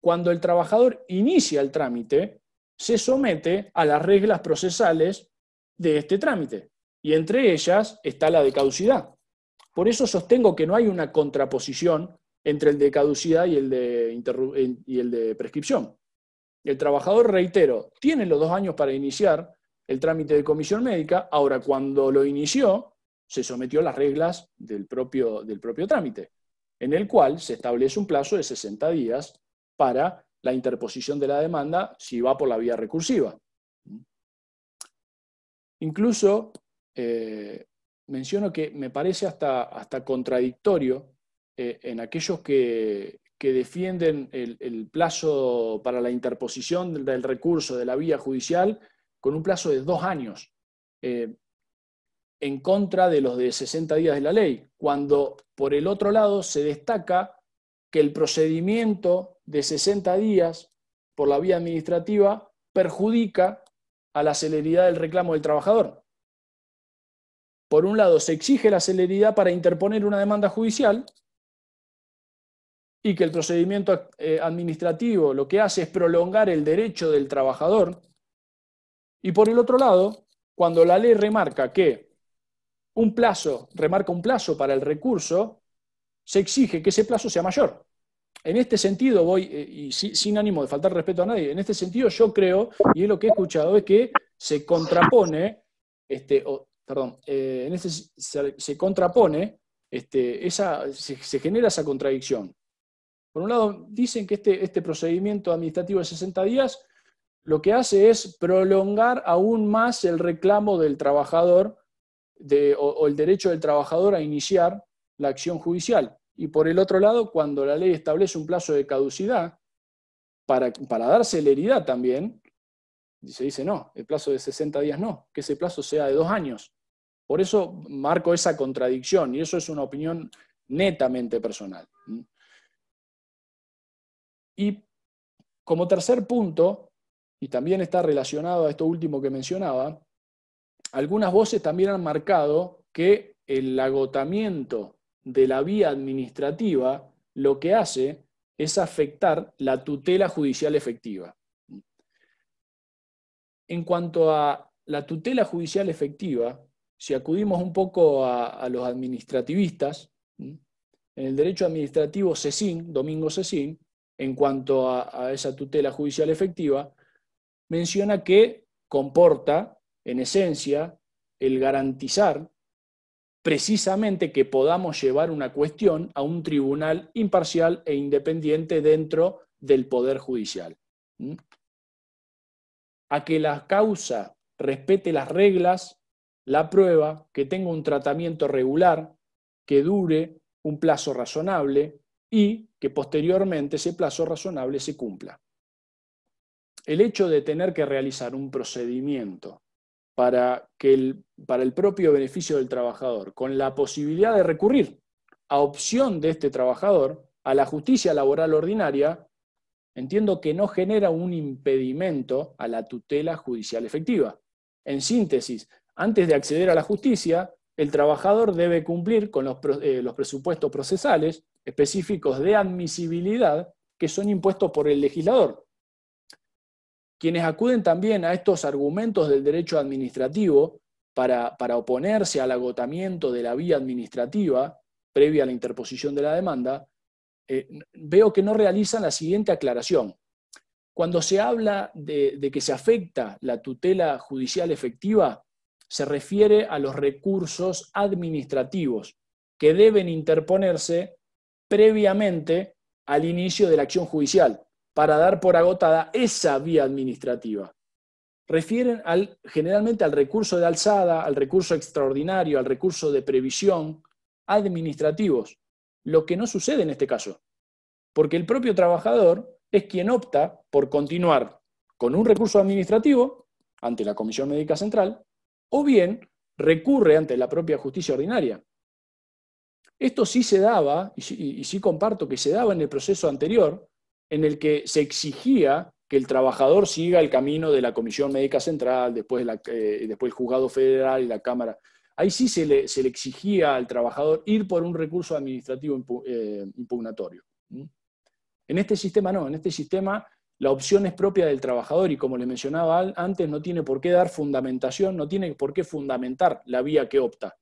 cuando el trabajador inicia el trámite, se somete a las reglas procesales de este trámite. Y entre ellas está la de caducidad. Por eso sostengo que no hay una contraposición entre el de caducidad y el de, y el de prescripción. El trabajador, reitero, tiene los dos años para iniciar el trámite de comisión médica. Ahora, cuando lo inició, se sometió a las reglas del propio, del propio trámite, en el cual se establece un plazo de 60 días para la interposición de la demanda si va por la vía recursiva. Incluso eh, menciono que me parece hasta, hasta contradictorio eh, en aquellos que, defienden el, plazo para la interposición del, recurso de la vía judicial con un plazo de dos años, eh, en contra de los de 60 días de la ley, cuando por el otro lado se destaca que el procedimiento de 60 días por la vía administrativa perjudica a la celeridad del reclamo del trabajador. Por un lado, se exige la celeridad para interponer una demanda judicial y que el procedimiento eh, administrativo lo que hace es prolongar el derecho del trabajador. Y por el otro lado, cuando la ley remarca que un plazo, remarca un plazo para el recurso, se exige que ese plazo sea mayor. En este sentido, voy, eh, y sin ánimo de faltar respeto a nadie, en este sentido yo creo, y es lo que he escuchado, es que se contrapone, este, perdón, eh, este se, contrapone, este, esa, se, genera esa contradicción. Por un lado, dicen que este, este procedimiento administrativo de 60 días lo que hace es prolongar aún más el reclamo del trabajador o el derecho del trabajador a iniciar la acción judicial. Y por el otro lado, cuando la ley establece un plazo de caducidad, para, para dar celeridad también, se dice no, el plazo de 60 días no, que ese plazo sea de dos años. Por eso marco esa contradicción y eso es una opinión netamente personal. Y como tercer punto, y también está relacionado a esto último que mencionaba, algunas voces también han marcado que el agotamiento de la vía administrativa lo que hace es afectar la tutela judicial efectiva. En cuanto a la tutela judicial efectiva, si acudimos un poco a, los administrativistas, en el derecho administrativo Cecín, Domingo Cecín, en cuanto a esa tutela judicial efectiva, menciona que comporta, en esencia, el garantizar precisamente que podamos llevar una cuestión a un tribunal imparcial e independiente dentro del Poder Judicial. A que la causa respete las reglas, la prueba, que tenga un tratamiento regular, que dure un plazo razonable y que posteriormente ese plazo razonable se cumpla. El hecho de tener que realizar un procedimiento para, que el, para el propio beneficio del trabajador, con la posibilidad de recurrir a opción de este trabajador a la justicia laboral ordinaria, entiendo que no genera un impedimento a la tutela judicial efectiva. En síntesis, antes de acceder a la justicia, el trabajador debe cumplir con los eh, presupuestos procesales específicos de admisibilidad que son impuestos por el legislador, quienes acuden también a estos argumentos del derecho administrativo para, oponerse al agotamiento de la vía administrativa previa a la interposición de la demanda, eh, veo que no realizan la siguiente aclaración. Cuando se habla de que se afecta la tutela judicial efectiva, se refiere a los recursos administrativos que deben interponerse previamente al inicio de la acción judicial para dar por agotada esa vía administrativa. Refieren generalmente al recurso de alzada, al recurso extraordinario, al recurso de previsión, administrativos, lo que no sucede en este caso, porque el propio trabajador es quien opta por continuar con un recurso administrativo ante la Comisión Médica Central o bien recurre ante la propia justicia ordinaria. Esto sí se daba, y sí comparto que se daba en el proceso anterior, en el que se exigía que el trabajador siga el camino de la Comisión Médica Central, después, eh, el Juzgado Federal y la Cámara. Ahí sí se le, exigía al trabajador ir por un recurso administrativo eh, impugnatorio. En este sistema no, en este sistema la opción es propia del trabajador y como le mencionaba antes, no tiene por qué dar fundamentación, no tiene por qué fundamentar la vía que opta.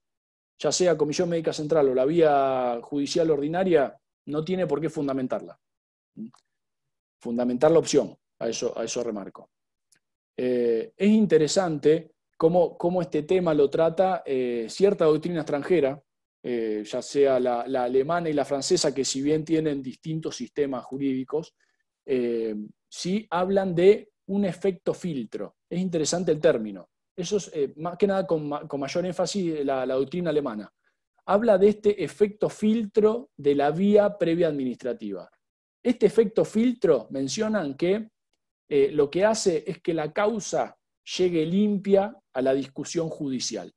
Ya sea Comisión Médica Central o la vía judicial ordinaria, no tiene por qué fundamentarla fundamentar la opción, a eso, a eso remarco. Eh, es interesante cómo, cómo, este tema lo trata eh, cierta doctrina extranjera, eh, ya sea la, alemana y la francesa, que si bien tienen distintos sistemas jurídicos, sí hablan de un efecto filtro. Es interesante el término. Eso es más que nada con, mayor énfasis la doctrina alemana. Habla de este efecto filtro de la vía previa administrativa. Este efecto filtro mencionan que eh, lo que hace es que la causa llegue limpia a la discusión judicial.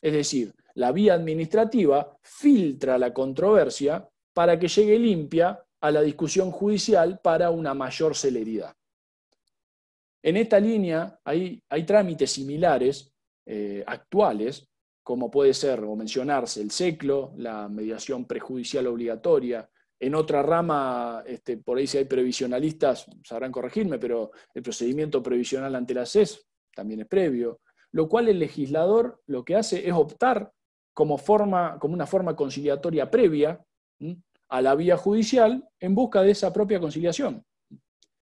Es decir, la vía administrativa filtra la controversia para que llegue limpia a la discusión judicial para una mayor celeridad. En esta línea hay, trámites similares eh, actuales, como puede ser o mencionarse el seclo, la mediación prejudicial obligatoria, en otra rama, este, por ahí si hay previsionalistas, sabrán corregirme, pero el procedimiento previsional ante la CES también es previo, lo cual el legislador lo que hace es optar como, forma, como una forma conciliatoria previa a la vía judicial en busca de esa propia conciliación.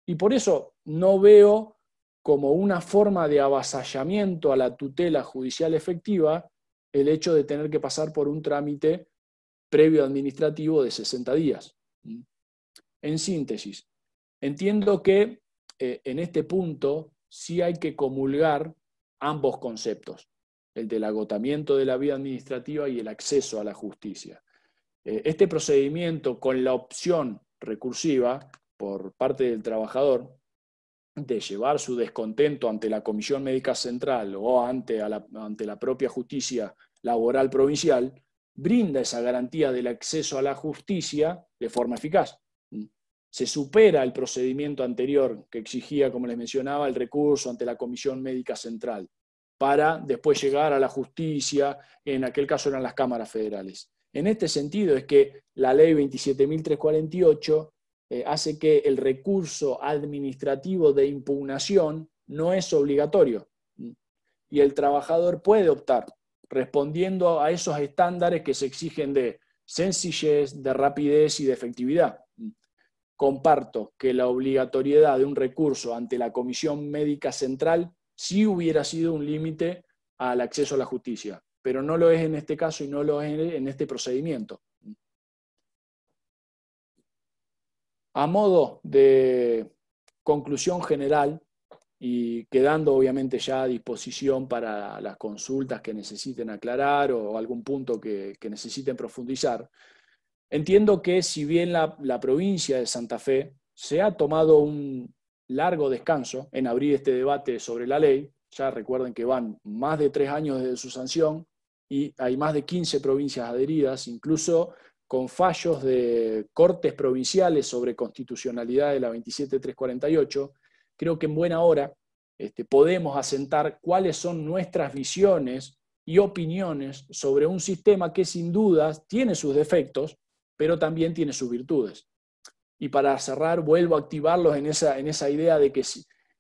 Y por eso no veo como una forma de avasallamiento a la tutela judicial efectiva el hecho de tener que pasar por un trámite previo administrativo de 60 días. En síntesis, entiendo que eh, en este punto sí hay que comulgar ambos conceptos, el del agotamiento de la vía administrativa y el acceso a la justicia. Eh, este procedimiento con la opción recursiva por parte del trabajador de llevar su descontento ante la Comisión Médica Central o ante la propia justicia laboral provincial, brinda esa garantía del acceso a la justicia de forma eficaz. Mm. Se supera el procedimiento anterior que exigía, como les mencionaba, el recurso ante la Comisión Médica Central para después llegar a la justicia, en aquel caso eran las cámaras federales. En este sentido es que la ley 27.348 eh, hace que el recurso administrativo de impugnación no es obligatorio mm. y el trabajador puede optar respondiendo a esos estándares que se exigen de sencillez, de rapidez y de efectividad. Comparto que la obligatoriedad de un recurso ante la Comisión Médica Central sí hubiera sido un límite al acceso a la justicia, pero no lo es en este caso y no lo es en este procedimiento. A modo de conclusión general, y quedando obviamente ya a disposición para las consultas que necesiten aclarar o algún punto que, necesiten profundizar. Entiendo que si bien la, la, provincia de Santa Fe se ha tomado un largo descanso en abrir este debate sobre la ley, ya recuerden que van más de tres años desde su sanción y hay más de 15 provincias adheridas, incluso con fallos de cortes provinciales sobre constitucionalidad de la 27348, creo que en buena hora este, podemos asentar cuáles son nuestras visiones y opiniones sobre un sistema que sin duda tiene sus defectos, pero también tiene sus virtudes. Y para cerrar, vuelvo a activarlos en esa, en esa idea de que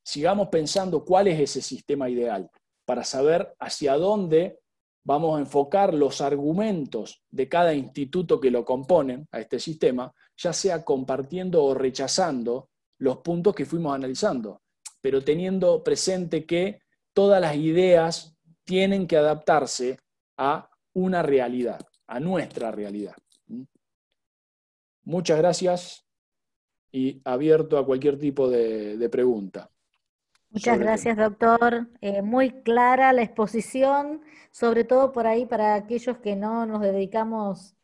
sigamos pensando cuál es ese sistema ideal, para saber hacia dónde vamos a enfocar los argumentos de cada instituto que lo componen a este sistema, ya sea compartiendo o rechazando los puntos que fuimos analizando, pero teniendo presente que todas las ideas tienen que adaptarse a una realidad, a nuestra realidad. Muchas gracias y abierto a cualquier tipo de, pregunta. Muchas gracias, doctor. Eh, muy clara la exposición, sobre todo por ahí para aquellos que no nos dedicamos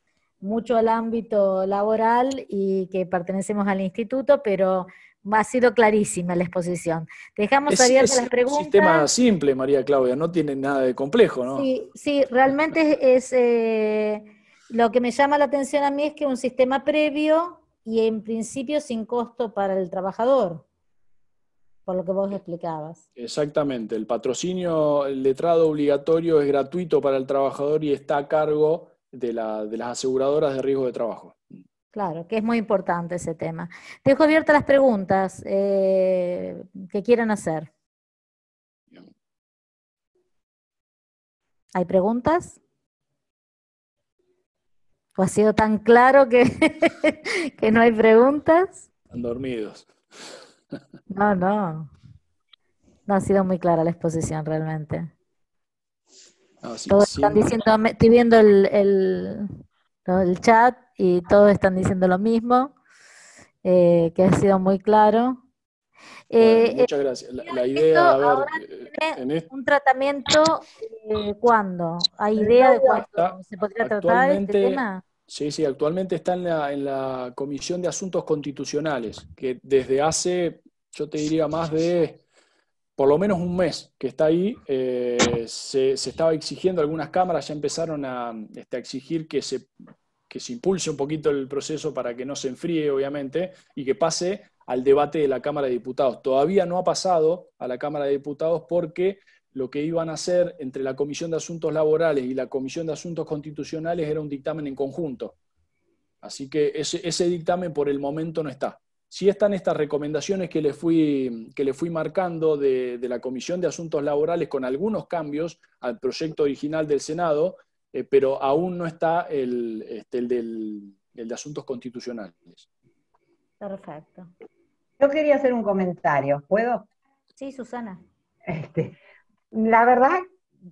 mucho al ámbito laboral y que pertenecemos al instituto, pero ha sido clarísima la exposición. Dejamos es, las preguntas. Es un sistema simple, María Claudia, no tiene nada de complejo, ¿no? Sí, sí realmente es... Eh, lo que me llama la atención a mí es que un sistema previo y en principio sin costo para el trabajador, por lo que vos explicabas. Exactamente, el patrocinio el letrado obligatorio es gratuito para el trabajador y está a cargo de, de las aseguradoras de riesgo de trabajo. Claro, que es muy importante ese tema. Te dejo abiertas las preguntas eh, que quieran hacer. ¿Hay preguntas? ¿O ha sido tan claro que, que no hay preguntas? Están dormidos. No, no. No ha sido muy clara la exposición realmente. Todos están diciendo, estoy viendo el chat y todos están diciendo lo mismo, eh, que ha sido muy claro. Eh, muchas gracias. La, idea, de ver, eh, un tratamiento, eh, ¿cuándo? ¿Hay idea de cuándo se podría tratar este tema? Sí, sí, actualmente está en la, en la Comisión de Asuntos Constitucionales, que desde hace, yo te diría, más de por lo menos un mes que está ahí, se, estaba exigiendo, algunas cámaras ya empezaron a este, exigir que se que se impulse un poquito el proceso para que no se enfríe, obviamente, y que pase al debate de la Cámara de Diputados. Todavía no ha pasado a la Cámara de Diputados porque lo que iban a hacer entre la Comisión de Asuntos Laborales y la Comisión de Asuntos Constitucionales era un dictamen en conjunto. Así que ese, dictamen por el momento no está. Sí están estas recomendaciones que le fui, que le fui marcando de, de la Comisión de Asuntos Laborales con algunos cambios al proyecto original del Senado, eh, pero aún no está este, el, de asuntos constitucionales. Perfecto. Yo quería hacer un comentario, ¿puedo? Sí, Susana. Este, la verdad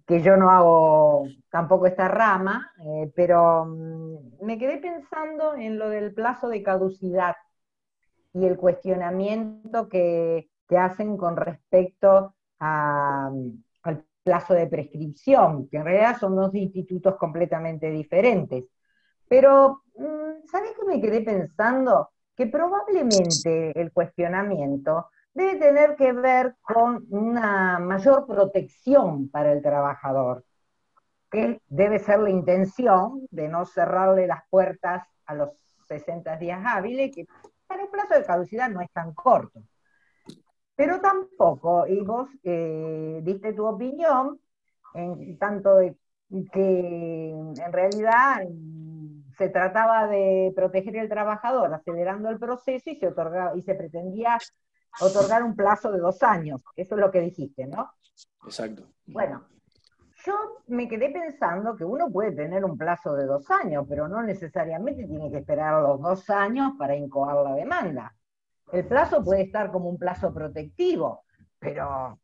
que yo no hago tampoco esta rama, eh, pero mm, me quedé pensando en lo del plazo de caducidad y el cuestionamiento que hacen con respecto a, plazo de prescripción, que en realidad son dos institutos completamente diferentes. Pero, mm, sabes qué me quedé pensando? Que probablemente el cuestionamiento debe tener que ver con una mayor protección para el trabajador, que debe ser la intención de no cerrarle las puertas a los 60 días hábiles, que para el plazo de caducidad no es tan corto pero tampoco, y vos eh, diste tu opinión, en tanto de que en realidad se trataba de proteger al trabajador acelerando el proceso y se, otorgaba, y se pretendía otorgar un plazo de dos años. Eso es lo que dijiste, ¿no? Exacto. Bueno, yo me quedé pensando que uno puede tener un plazo de dos años, pero no necesariamente tiene que esperar los dos años para incoar la demanda. El plazo puede estar como un plazo protectivo, pero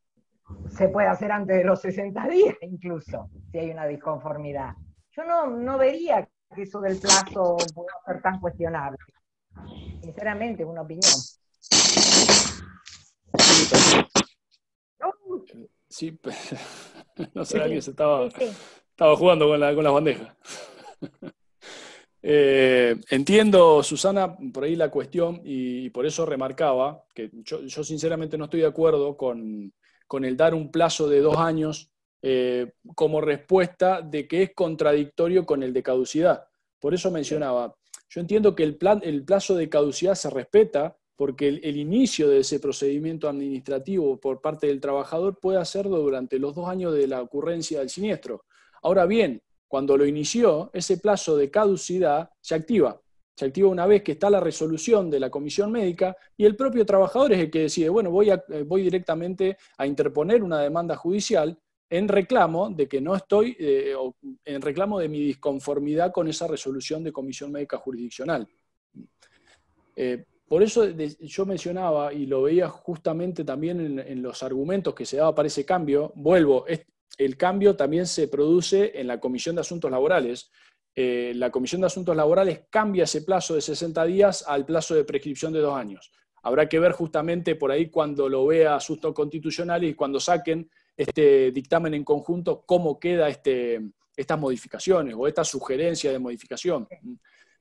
se puede hacer antes de los 60 días incluso, si hay una disconformidad. Yo no, no vería que eso del plazo pueda ser tan cuestionable. Sinceramente, una opinión. Sí, no sé, alguien se estaba, estaba jugando con, la, con las bandejas. Eh, entiendo, Susana, por ahí la cuestión y, por eso remarcaba que yo, sinceramente no estoy de acuerdo con, el dar un plazo de dos años eh, como respuesta de que es contradictorio con el de caducidad. Por eso mencionaba, yo entiendo que el, plan, el plazo de caducidad se respeta porque el, el inicio de ese procedimiento administrativo por parte del trabajador puede hacerlo durante los dos años de la ocurrencia del siniestro. Ahora bien, cuando lo inició, ese plazo de caducidad se activa. Se activa una vez que está la resolución de la comisión médica y el propio trabajador es el que decide, bueno, voy, eh, directamente a interponer una demanda judicial en reclamo de que no estoy, eh, en reclamo de mi disconformidad con esa resolución de comisión médica jurisdiccional. Eh, por eso yo mencionaba y lo veía justamente también en, en, los argumentos que se daba para ese cambio, vuelvo, el cambio también se produce en la Comisión de Asuntos Laborales. Eh, la Comisión de Asuntos Laborales cambia ese plazo de 60 días al plazo de prescripción de dos años. Habrá que ver justamente por ahí cuando lo vea asuntos Constitucional y cuando saquen este dictamen en conjunto cómo queda este, estas modificaciones o esta sugerencia de modificación.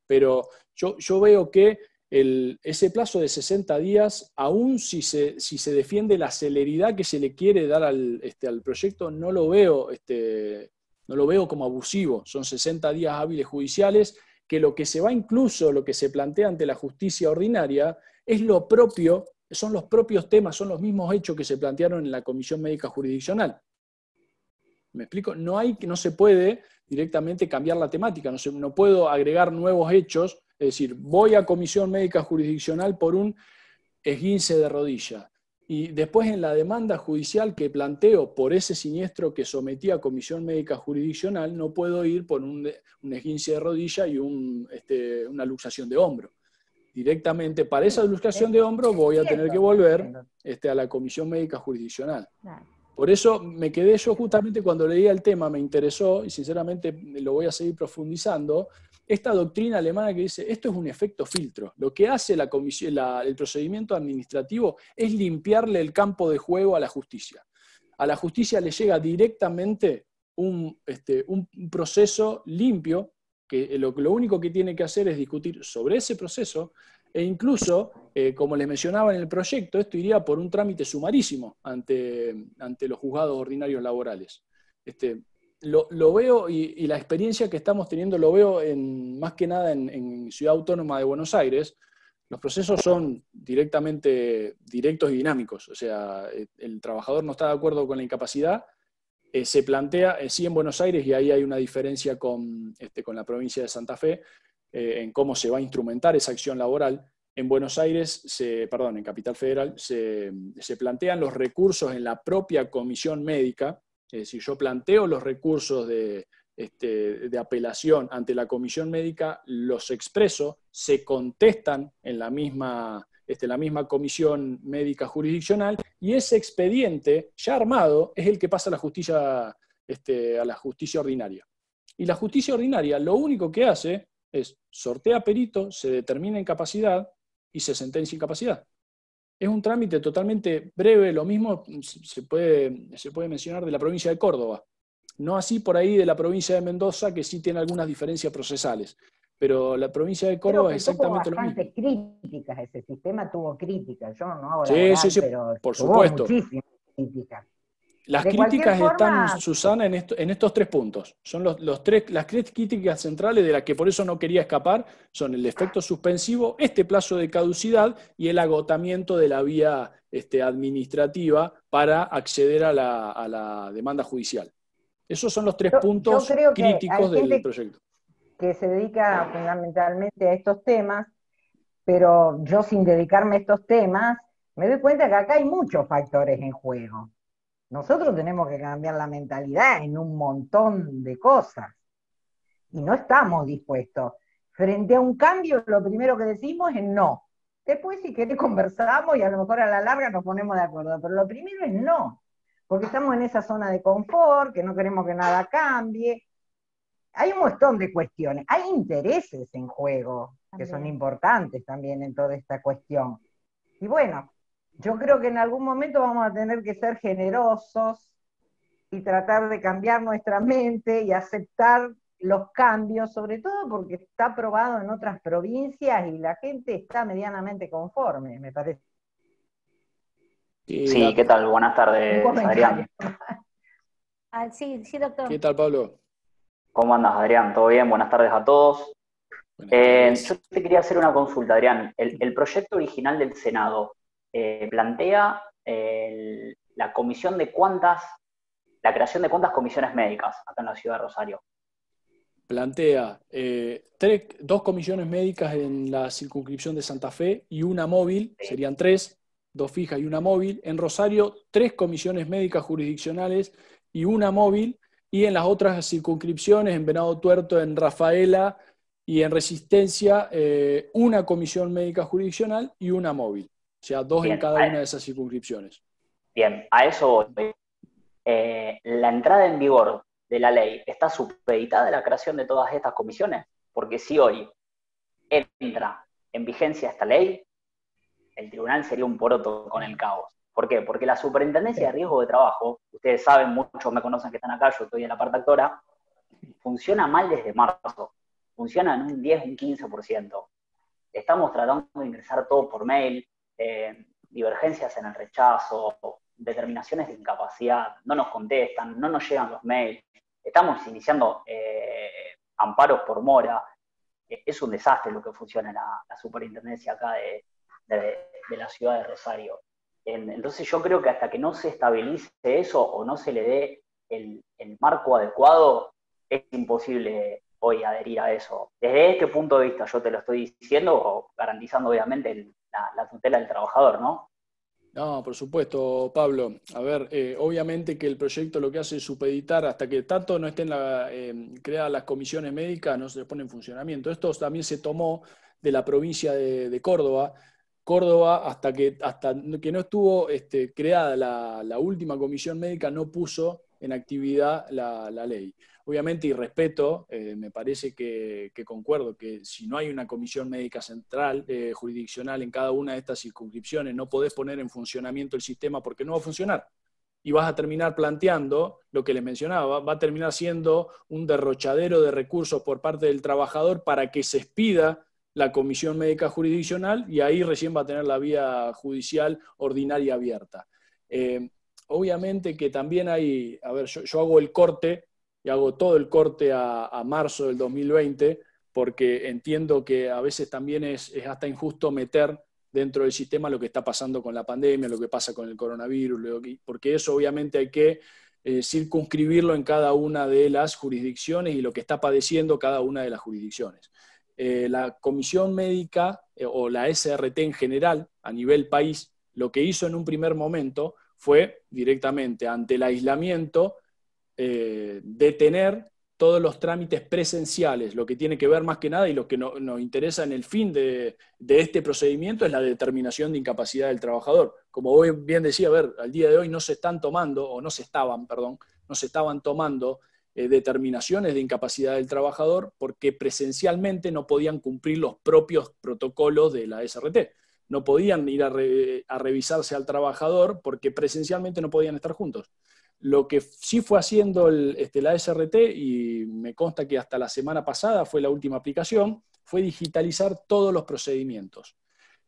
Pero yo, yo veo que ese plazo de 60 días, aún si se, defiende la celeridad que se le quiere dar al, este, proyecto, no lo, veo, este, no lo veo como abusivo. Son 60 días hábiles judiciales, que lo que se va incluso, lo que se plantea ante la justicia ordinaria, es lo propio, son los propios temas, son los mismos hechos que se plantearon en la Comisión Médica Jurisdiccional. ¿Me explico? No, hay, no se puede directamente cambiar la temática, no, no puedo agregar nuevos hechos es decir, voy a comisión médica jurisdiccional por un esguince de rodilla. Y después en la demanda judicial que planteo por ese siniestro que sometí a comisión médica jurisdiccional, no puedo ir por un, esguince de rodilla y este, una luxación de hombro. Directamente para esa luxación de hombro voy a tener que volver este, a la comisión médica jurisdiccional. Por eso me quedé yo justamente cuando leía el tema, me interesó y sinceramente lo voy a seguir profundizando esta doctrina alemana que dice, esto es un efecto filtro. Lo que hace el procedimiento administrativo es limpiarle el campo de juego a la justicia. A la justicia le llega directamente un, este, proceso limpio, que eh, lo, único que tiene que hacer es discutir sobre ese proceso, e incluso, eh, como les mencionaba en el proyecto, esto iría por un trámite sumarísimo ante, ante los juzgados ordinarios laborales. Este, lo, veo y, la experiencia que estamos teniendo lo veo en, más que nada en, Ciudad Autónoma de Buenos Aires. Los procesos son directamente directos y dinámicos. O sea, eh, el trabajador no está de acuerdo con la incapacidad, eh, se plantea, eh, sí en Buenos Aires, y ahí hay una diferencia con, este, la provincia de Santa Fe, en cómo se va a instrumentar esa acción laboral. En Buenos Aires, se, perdón, en Capital Federal, se plantean los recursos en la propia comisión médica eh, si yo planteo los recursos este, de, apelación ante la comisión médica, los expreso, se contestan en este, la misma, comisión médica jurisdiccional y ese expediente ya armado es el que pasa a la justicia, este, a la justicia ordinaria. Y la justicia ordinaria lo único que hace es sortea perito, se determina incapacidad y se sentencia incapacidad es un trámite totalmente breve, lo mismo se puede, se puede mencionar de la provincia de Córdoba, no así por ahí de la provincia de Mendoza, que sí tiene algunas diferencias procesales, pero la provincia de Córdoba es exactamente lo mismo. críticas, ese sistema tuvo críticas, yo no, hago sí, sí, pero por supuesto. Muchísimas críticas. Las críticas están, Susana, en, estos tres puntos. Son los, tres, las críticas centrales de las que por eso no quería escapar, son el defecto suspensivo, este plazo de caducidad y el agotamiento de la vía este, administrativa para acceder a la, demanda judicial. Esos son los tres puntos críticos del proyecto. Que se dedica fundamentalmente a estos temas, pero yo sin dedicarme a estos temas, me doy cuenta que acá hay muchos factores en juego nosotros tenemos que cambiar la mentalidad en un montón de cosas y no estamos dispuestos. Frente a un cambio, lo primero que decimos es no. Después, si querés, conversamos y a lo mejor a la larga nos ponemos de acuerdo, pero lo primero es no, porque estamos en esa zona de confort, que no queremos que nada cambie. Hay un montón de cuestiones, hay intereses en juego que son importantes también en toda esta cuestión. Y bueno, yo creo que en algún momento vamos a tener que ser generosos y tratar de cambiar nuestra mente y aceptar los cambios, sobre todo porque está aprobado en otras provincias y la gente está medianamente conforme, me parece. Sí, ¿qué tal? Buenas tardes, Adrián. Ah, sí, sí, doctor. ¿Qué tal, Pablo? ¿Cómo andas, Adrián? ¿Todo bien? Buenas tardes a todos. Eh, yo te quería hacer una consulta, Adrián. el proyecto original del Senado, eh, plantea la comisión de cuántas, la creación de cuántas comisiones médicas acá en la ciudad de Rosario. Plantea eh, dos comisiones médicas en la circunscripción de Santa Fe y una móvil, serían tres, dos fijas y una móvil. En Rosario, tres comisiones médicas jurisdiccionales y una móvil. Y en las otras circunscripciones, en Venado Tuerto, en Rafaela y en Resistencia, eh, una comisión médica jurisdiccional y una móvil. O sea, dos en cada una de esas circunscripciones. Bien, a eso voy. Eh, la entrada en vigor de la ley está supeditada a la creación de todas estas comisiones, porque si hoy entra en vigencia esta ley, el tribunal sería un poroto con el caos. ¿Por qué? Porque la superintendencia de riesgo de trabajo, ustedes saben, muchos me conocen que están acá, yo estoy en la parte actora, funciona mal desde marzo, funciona en un 10, un 15%. Estamos tratando de ingresar todo por mail, eh, divergencias en el rechazo, determinaciones de incapacidad, no nos contestan, no nos llegan los mails, estamos iniciando eh, amparos por mora, eh, es un desastre lo que funciona la, superintendencia acá de, la ciudad de Rosario. Entonces yo creo que hasta que no se estabilice eso o no se le dé el, el marco adecuado, es imposible hoy adherir a eso. Desde este punto de vista yo te lo estoy diciendo, garantizando obviamente el, la, tutela del trabajador, ¿no? No, por supuesto, Pablo. A ver, eh, obviamente que el proyecto lo que hace es supeditar hasta que tanto no estén em, creadas las comisiones médicas, no se les pone en funcionamiento. Esto también se tomó de la provincia de, Córdoba. Córdoba, hasta que, hasta que no estuvo este, creada la, última comisión médica, no puso en actividad la ley obviamente, y respeto, eh, me parece que, concuerdo que si no hay una comisión médica central, eh, jurisdiccional en cada una de estas circunscripciones, no podés poner en funcionamiento el sistema porque no va a funcionar. Y vas a terminar planteando lo que les mencionaba, va a terminar siendo un derrochadero de recursos por parte del trabajador para que se expida la comisión médica jurisdiccional y ahí recién va a tener la vía judicial ordinaria abierta. Eh, obviamente que también hay, a ver, yo hago el corte y hago todo el corte a, marzo del 2020 porque entiendo que a veces también es, hasta injusto meter dentro del sistema lo que está pasando con la pandemia, lo que pasa con el coronavirus, porque eso obviamente hay que eh, circunscribirlo en cada una de las jurisdicciones y lo que está padeciendo cada una de las jurisdicciones. Eh, la Comisión Médica eh, o la SRT en general, a nivel país, lo que hizo en un primer momento fue directamente ante el aislamiento eh, detener todos los trámites presenciales, lo que tiene que ver más que nada y lo que nos interesa en el fin de, este procedimiento es la determinación de incapacidad del trabajador. Como hoy bien decía, a ver, al día de hoy no se están tomando, o no se estaban, perdón, no se estaban tomando eh, determinaciones de incapacidad del trabajador porque presencialmente no podían cumplir los propios protocolos de la SRT. No podían ir a revisarse al trabajador porque presencialmente no podían estar juntos. Lo que sí fue haciendo este, la SRT, y me consta que hasta la semana pasada fue la última aplicación, fue digitalizar todos los procedimientos.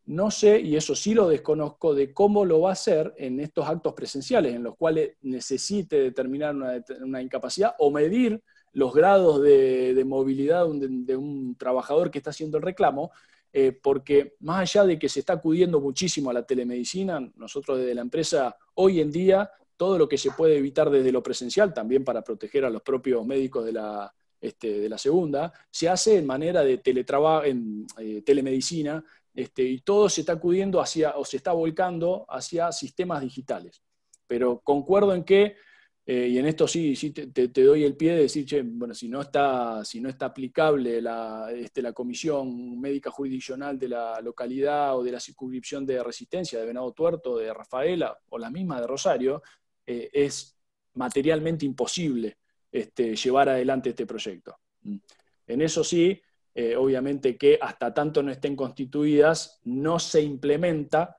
No sé, y eso sí lo desconozco, de cómo lo va a hacer en estos actos presenciales, en los cuales necesite determinar una, incapacidad o medir los grados de, movilidad de, un trabajador que está haciendo el reclamo, eh, porque más allá de que se está acudiendo muchísimo a la telemedicina, nosotros desde la empresa hoy en día todo lo que se puede evitar desde lo presencial, también para proteger a los propios médicos de la, este, de la segunda, se hace en manera de teletrabajo, en eh, telemedicina, este, y todo se está acudiendo hacia, o se está volcando hacia sistemas digitales. Pero concuerdo en que, eh, y en esto sí, sí te, doy el pie de decir, bueno, si no está, si no está aplicable la, este, la comisión médica jurisdiccional de la localidad o de la circunscripción de resistencia de Venado Tuerto, de Rafaela o la misma de Rosario, eh, es materialmente imposible este, llevar adelante este proyecto. Mm. En eso sí, eh, obviamente que hasta tanto no estén constituidas, no se implementa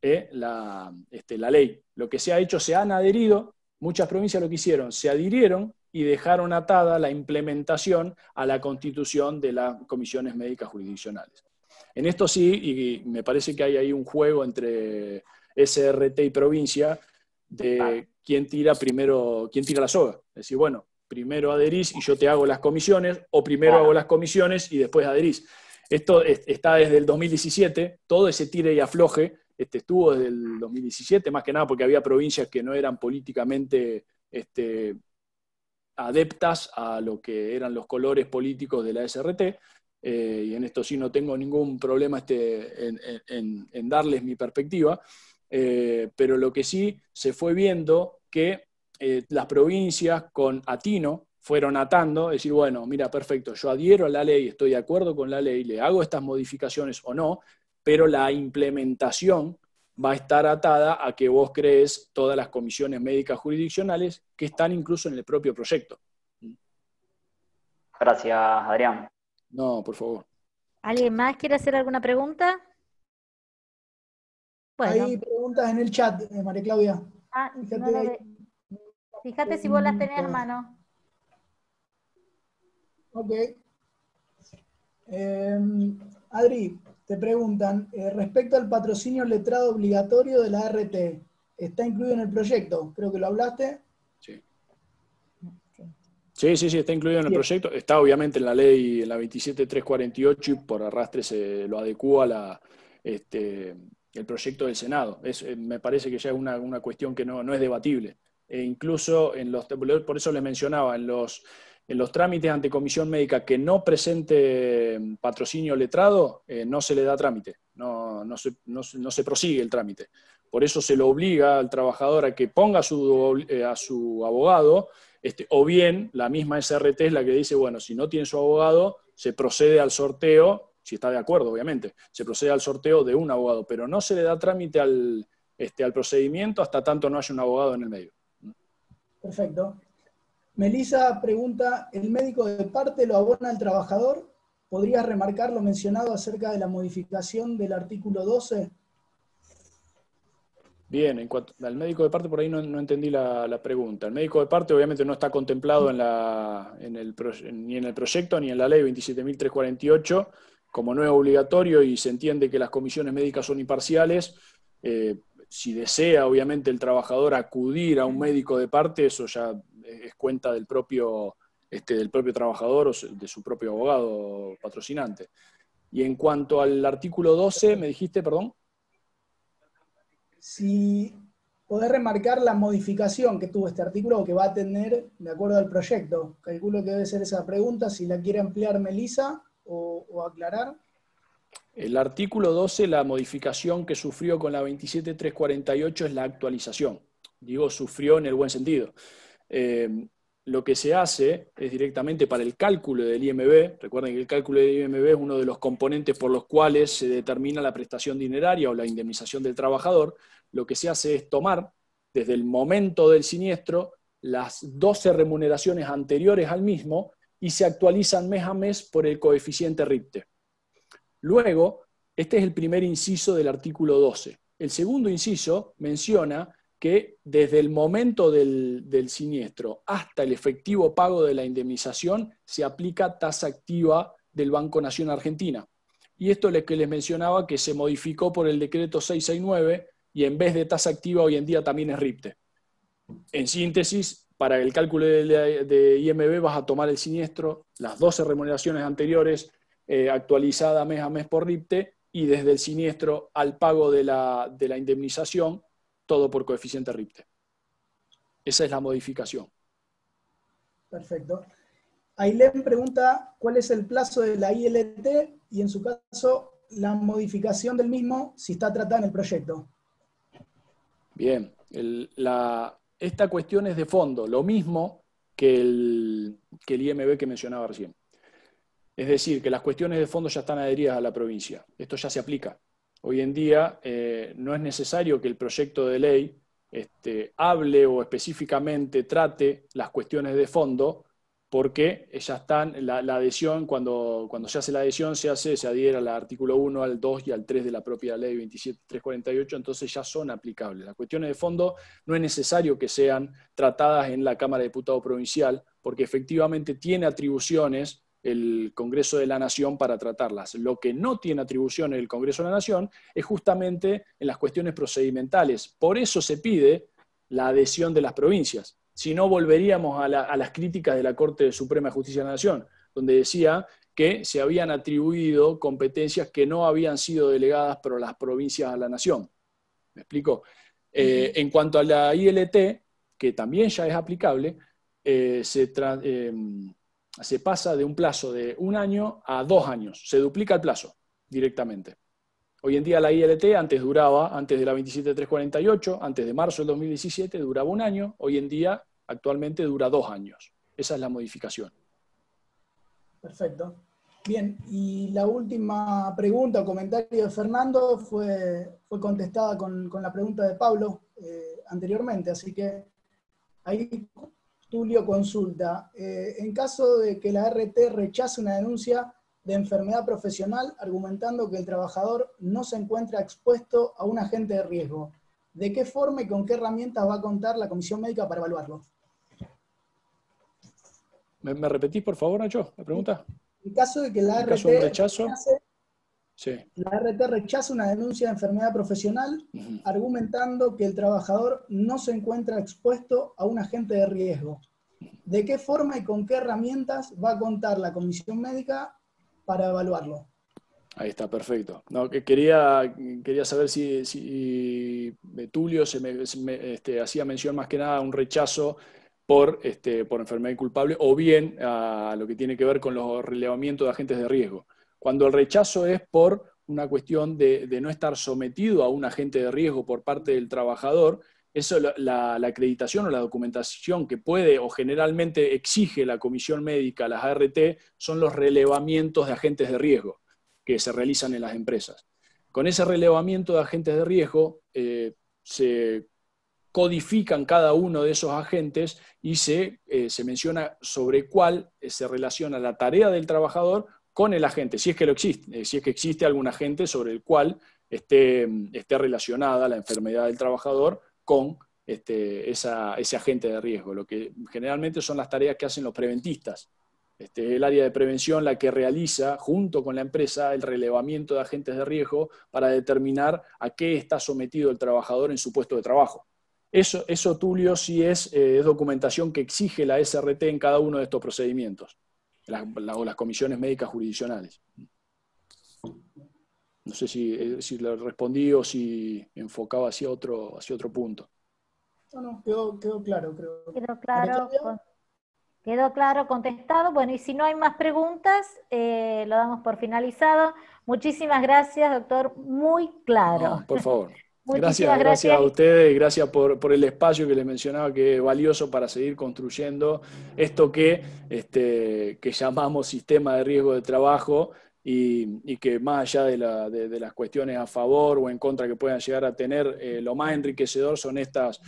eh, la, este, la, ley. Lo que se ha hecho, se han adherido, muchas provincias lo que hicieron, se adhirieron y dejaron atada la implementación a la constitución de las comisiones médicas jurisdiccionales. En esto sí, y me parece que hay ahí un juego entre SRT y provincia, de quién tira primero, quién tira la soga. Es decir, bueno, primero adherís y yo te hago las comisiones, o primero hago las comisiones y después adherís. Esto está desde el 2017, todo ese tire y afloje este, estuvo desde el 2017, más que nada porque había provincias que no eran políticamente este, adeptas a lo que eran los colores políticos de la SRT, eh, y en esto sí no tengo ningún problema este, en darles mi perspectiva. Eh, pero lo que sí se fue viendo que eh, las provincias con Atino fueron atando, decir, bueno, mira, perfecto, yo adhiero a la ley, estoy de acuerdo con la ley, le hago estas modificaciones o no, pero la implementación va a estar atada a que vos crees todas las comisiones médicas jurisdiccionales que están incluso en el propio proyecto. Gracias, Adrián. No, por favor. ¿Alguien más quiere hacer alguna pregunta? Hay preguntas en el chat, eh, María Claudia. Ah, fíjate, si vos las tenés, hermano. Ok. Em, Adri, te preguntan, eh, respecto al patrocinio letrado obligatorio de la ART, ¿está incluido en el proyecto? Creo que lo hablaste. Sí. Sí, sí, sí, está incluido en el proyecto. Está obviamente en la ley, en la 27348, y por arrastre se lo adecua a la, este, el proyecto del Senado. Eh, me parece que ya es una, cuestión que no, es debatible. E incluso en los, por eso les mencionaba, en los, en los trámites ante comisión médica que no presente patrocinio letrado, eh, no se le da trámite, no, no, se, prosigue el trámite. Por eso se lo obliga al trabajador a que ponga a su, eh, a su abogado, este, o bien la misma SRT es la que dice, bueno, si no tiene su abogado, se procede al sorteo si está de acuerdo, obviamente, se procede al sorteo de un abogado, pero no se le da trámite al, este, al procedimiento hasta tanto no haya un abogado en el medio. Perfecto. Melissa pregunta, ¿el médico de parte lo abona el trabajador? ¿Podrías remarcar lo mencionado acerca de la modificación del artículo 12? Bien, en cuanto al médico de parte, por ahí no, entendí la, pregunta. El médico de parte obviamente no está contemplado en la, ni en el proyecto ni en la ley 27.348, como no es obligatorio y se entiende que las comisiones médicas son imparciales, eh, si desea obviamente el trabajador acudir a un médico de parte, eso ya es cuenta del propio, este, del propio trabajador o de su propio abogado patrocinante. Y en cuanto al artículo 12, me dijiste, perdón. Si podés remarcar la modificación que tuvo este artículo o que va a tener de acuerdo al proyecto. Calculo que debe ser esa pregunta. Si la quiere ampliar Melisa, o, aclarar? El artículo 12, la modificación que sufrió con la 27348 es la actualización. Digo, sufrió en el buen sentido. Eh, lo que se hace es directamente para el cálculo del IMB, recuerden que el cálculo del IMB es uno de los componentes por los cuales se determina la prestación dineraria o la indemnización del trabajador, lo que se hace es tomar desde el momento del siniestro las 12 remuneraciones anteriores al mismo y se actualizan mes a mes por el coeficiente RIPTE. Luego, este es el primer inciso del artículo 12. El segundo inciso menciona que desde el momento del, siniestro hasta el efectivo pago de la indemnización se aplica tasa activa del Banco Nación Argentina. Y esto es lo que les mencionaba que se modificó por el decreto 669 y en vez de tasa activa hoy en día también es RIPTE. En síntesis, para el cálculo de, IMB vas a tomar el siniestro, las 12 remuneraciones anteriores actualizadas eh, actualizada mes a mes por RIPTE y desde el siniestro al pago de la, indemnización, todo por coeficiente RIPTE. Esa es la modificación. Perfecto. Ailén pregunta cuál es el plazo de la ILT y en su caso la modificación del mismo si está tratada en el proyecto. Bien, la, esta cuestión es de fondo, lo mismo que el, que el IMB que mencionaba recién. Es decir, que las cuestiones de fondo ya están adheridas a la provincia. Esto ya se aplica. Hoy en día eh, no es necesario que el proyecto de ley este, hable o específicamente trate las cuestiones de fondo, porque ya están, la, adhesión, cuando, se hace la adhesión, se hace, se adhiere al artículo 1, al 2 y al 3 de la propia ley 27348, entonces ya son aplicables. Las cuestiones de fondo no es necesario que sean tratadas en la Cámara de Diputados Provincial, porque efectivamente tiene atribuciones el Congreso de la Nación para tratarlas. Lo que no tiene atribuciones el Congreso de la Nación es justamente en las cuestiones procedimentales. Por eso se pide la adhesión de las provincias, si no volveríamos a, las críticas de la Corte Suprema de Justicia de la Nación, donde decía que se habían atribuido competencias que no habían sido delegadas por las provincias a la Nación. ¿Me explico? Eh, en cuanto a la ILT, que también ya es aplicable, eh, eh, se pasa de un plazo de un año a dos años, se duplica el plazo directamente. Hoy en día la ILT antes duraba, antes de la 27348, antes de marzo del 2017, duraba un año, hoy en día actualmente dura dos años. Esa es la modificación. Perfecto. Bien, y la última pregunta o comentario de Fernando fue, fue contestada con, la pregunta de Pablo eh, anteriormente, así que ahí Tulio consulta. Eh, en caso de que la RT rechace una denuncia, de enfermedad profesional argumentando que el trabajador no se encuentra expuesto a un agente de riesgo. ¿De qué forma y con qué herramientas va a contar la comisión médica para evaluarlo? ¿Me, repetís, por favor, Nacho, la pregunta? En caso de que la ART la RT rechaza una denuncia de enfermedad profesional argumentando que el trabajador no se encuentra expuesto a un agente de riesgo. ¿De qué forma y con qué herramientas va a contar la comisión médica para evaluarlo. Ahí está, perfecto. No, quería, quería saber si, si eh, Tulio se, me, este, hacía mención más que nada a un rechazo por, este, por enfermedad culpable o bien a lo que tiene que ver con los relevamientos de agentes de riesgo. Cuando el rechazo es por una cuestión de no estar sometido a un agente de riesgo por parte del trabajador, eso, la, acreditación o la documentación que puede o generalmente exige la comisión médica, las ART, son los relevamientos de agentes de riesgo que se realizan en las empresas. Con ese relevamiento de agentes de riesgo eh, se codifican cada uno de esos agentes y se, eh, menciona sobre cuál eh, se relaciona la tarea del trabajador con el agente, si es que existe, si es que existe algún agente sobre el cual esté, mm, esté relacionada la enfermedad del trabajador con este, ese agente de riesgo, lo que generalmente son las tareas que hacen los preventistas. Este, el área de prevención la que realiza, junto con la empresa, el relevamiento de agentes de riesgo para determinar a qué está sometido el trabajador en su puesto de trabajo. Eso, Tulio, sí eh, es, documentación que exige la SRT en cada uno de estos procedimientos, o las comisiones médicas jurisdiccionales. No sé eh, si, le respondí o si enfocaba hacia otro, hacia otro punto. No, no, quedó, claro, creo. Quedó claro. claro, contestado. Bueno, y si no hay más preguntas, eh, lo damos por finalizado. Muchísimas gracias, doctor. Muy claro. por favor. Gracias, gracias, a ustedes y gracias por, el espacio que les mencionaba que es valioso para seguir construyendo esto que, este, que llamamos sistema de riesgo de trabajo, y, que más allá de, las cuestiones a favor o en contra que puedan llegar a tener, eh, lo más enriquecedor son estos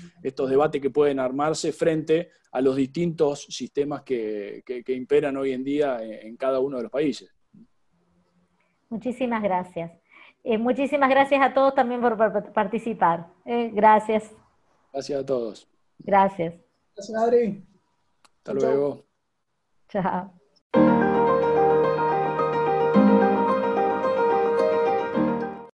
debates que pueden armarse frente a los distintos sistemas que, imperan hoy en día en, cada uno de los países. Muchísimas gracias. Eh, muchísimas gracias a todos también por, participar. Eh, gracias. Gracias a todos. Gracias. Gracias, Adri. Hasta luego. Chao.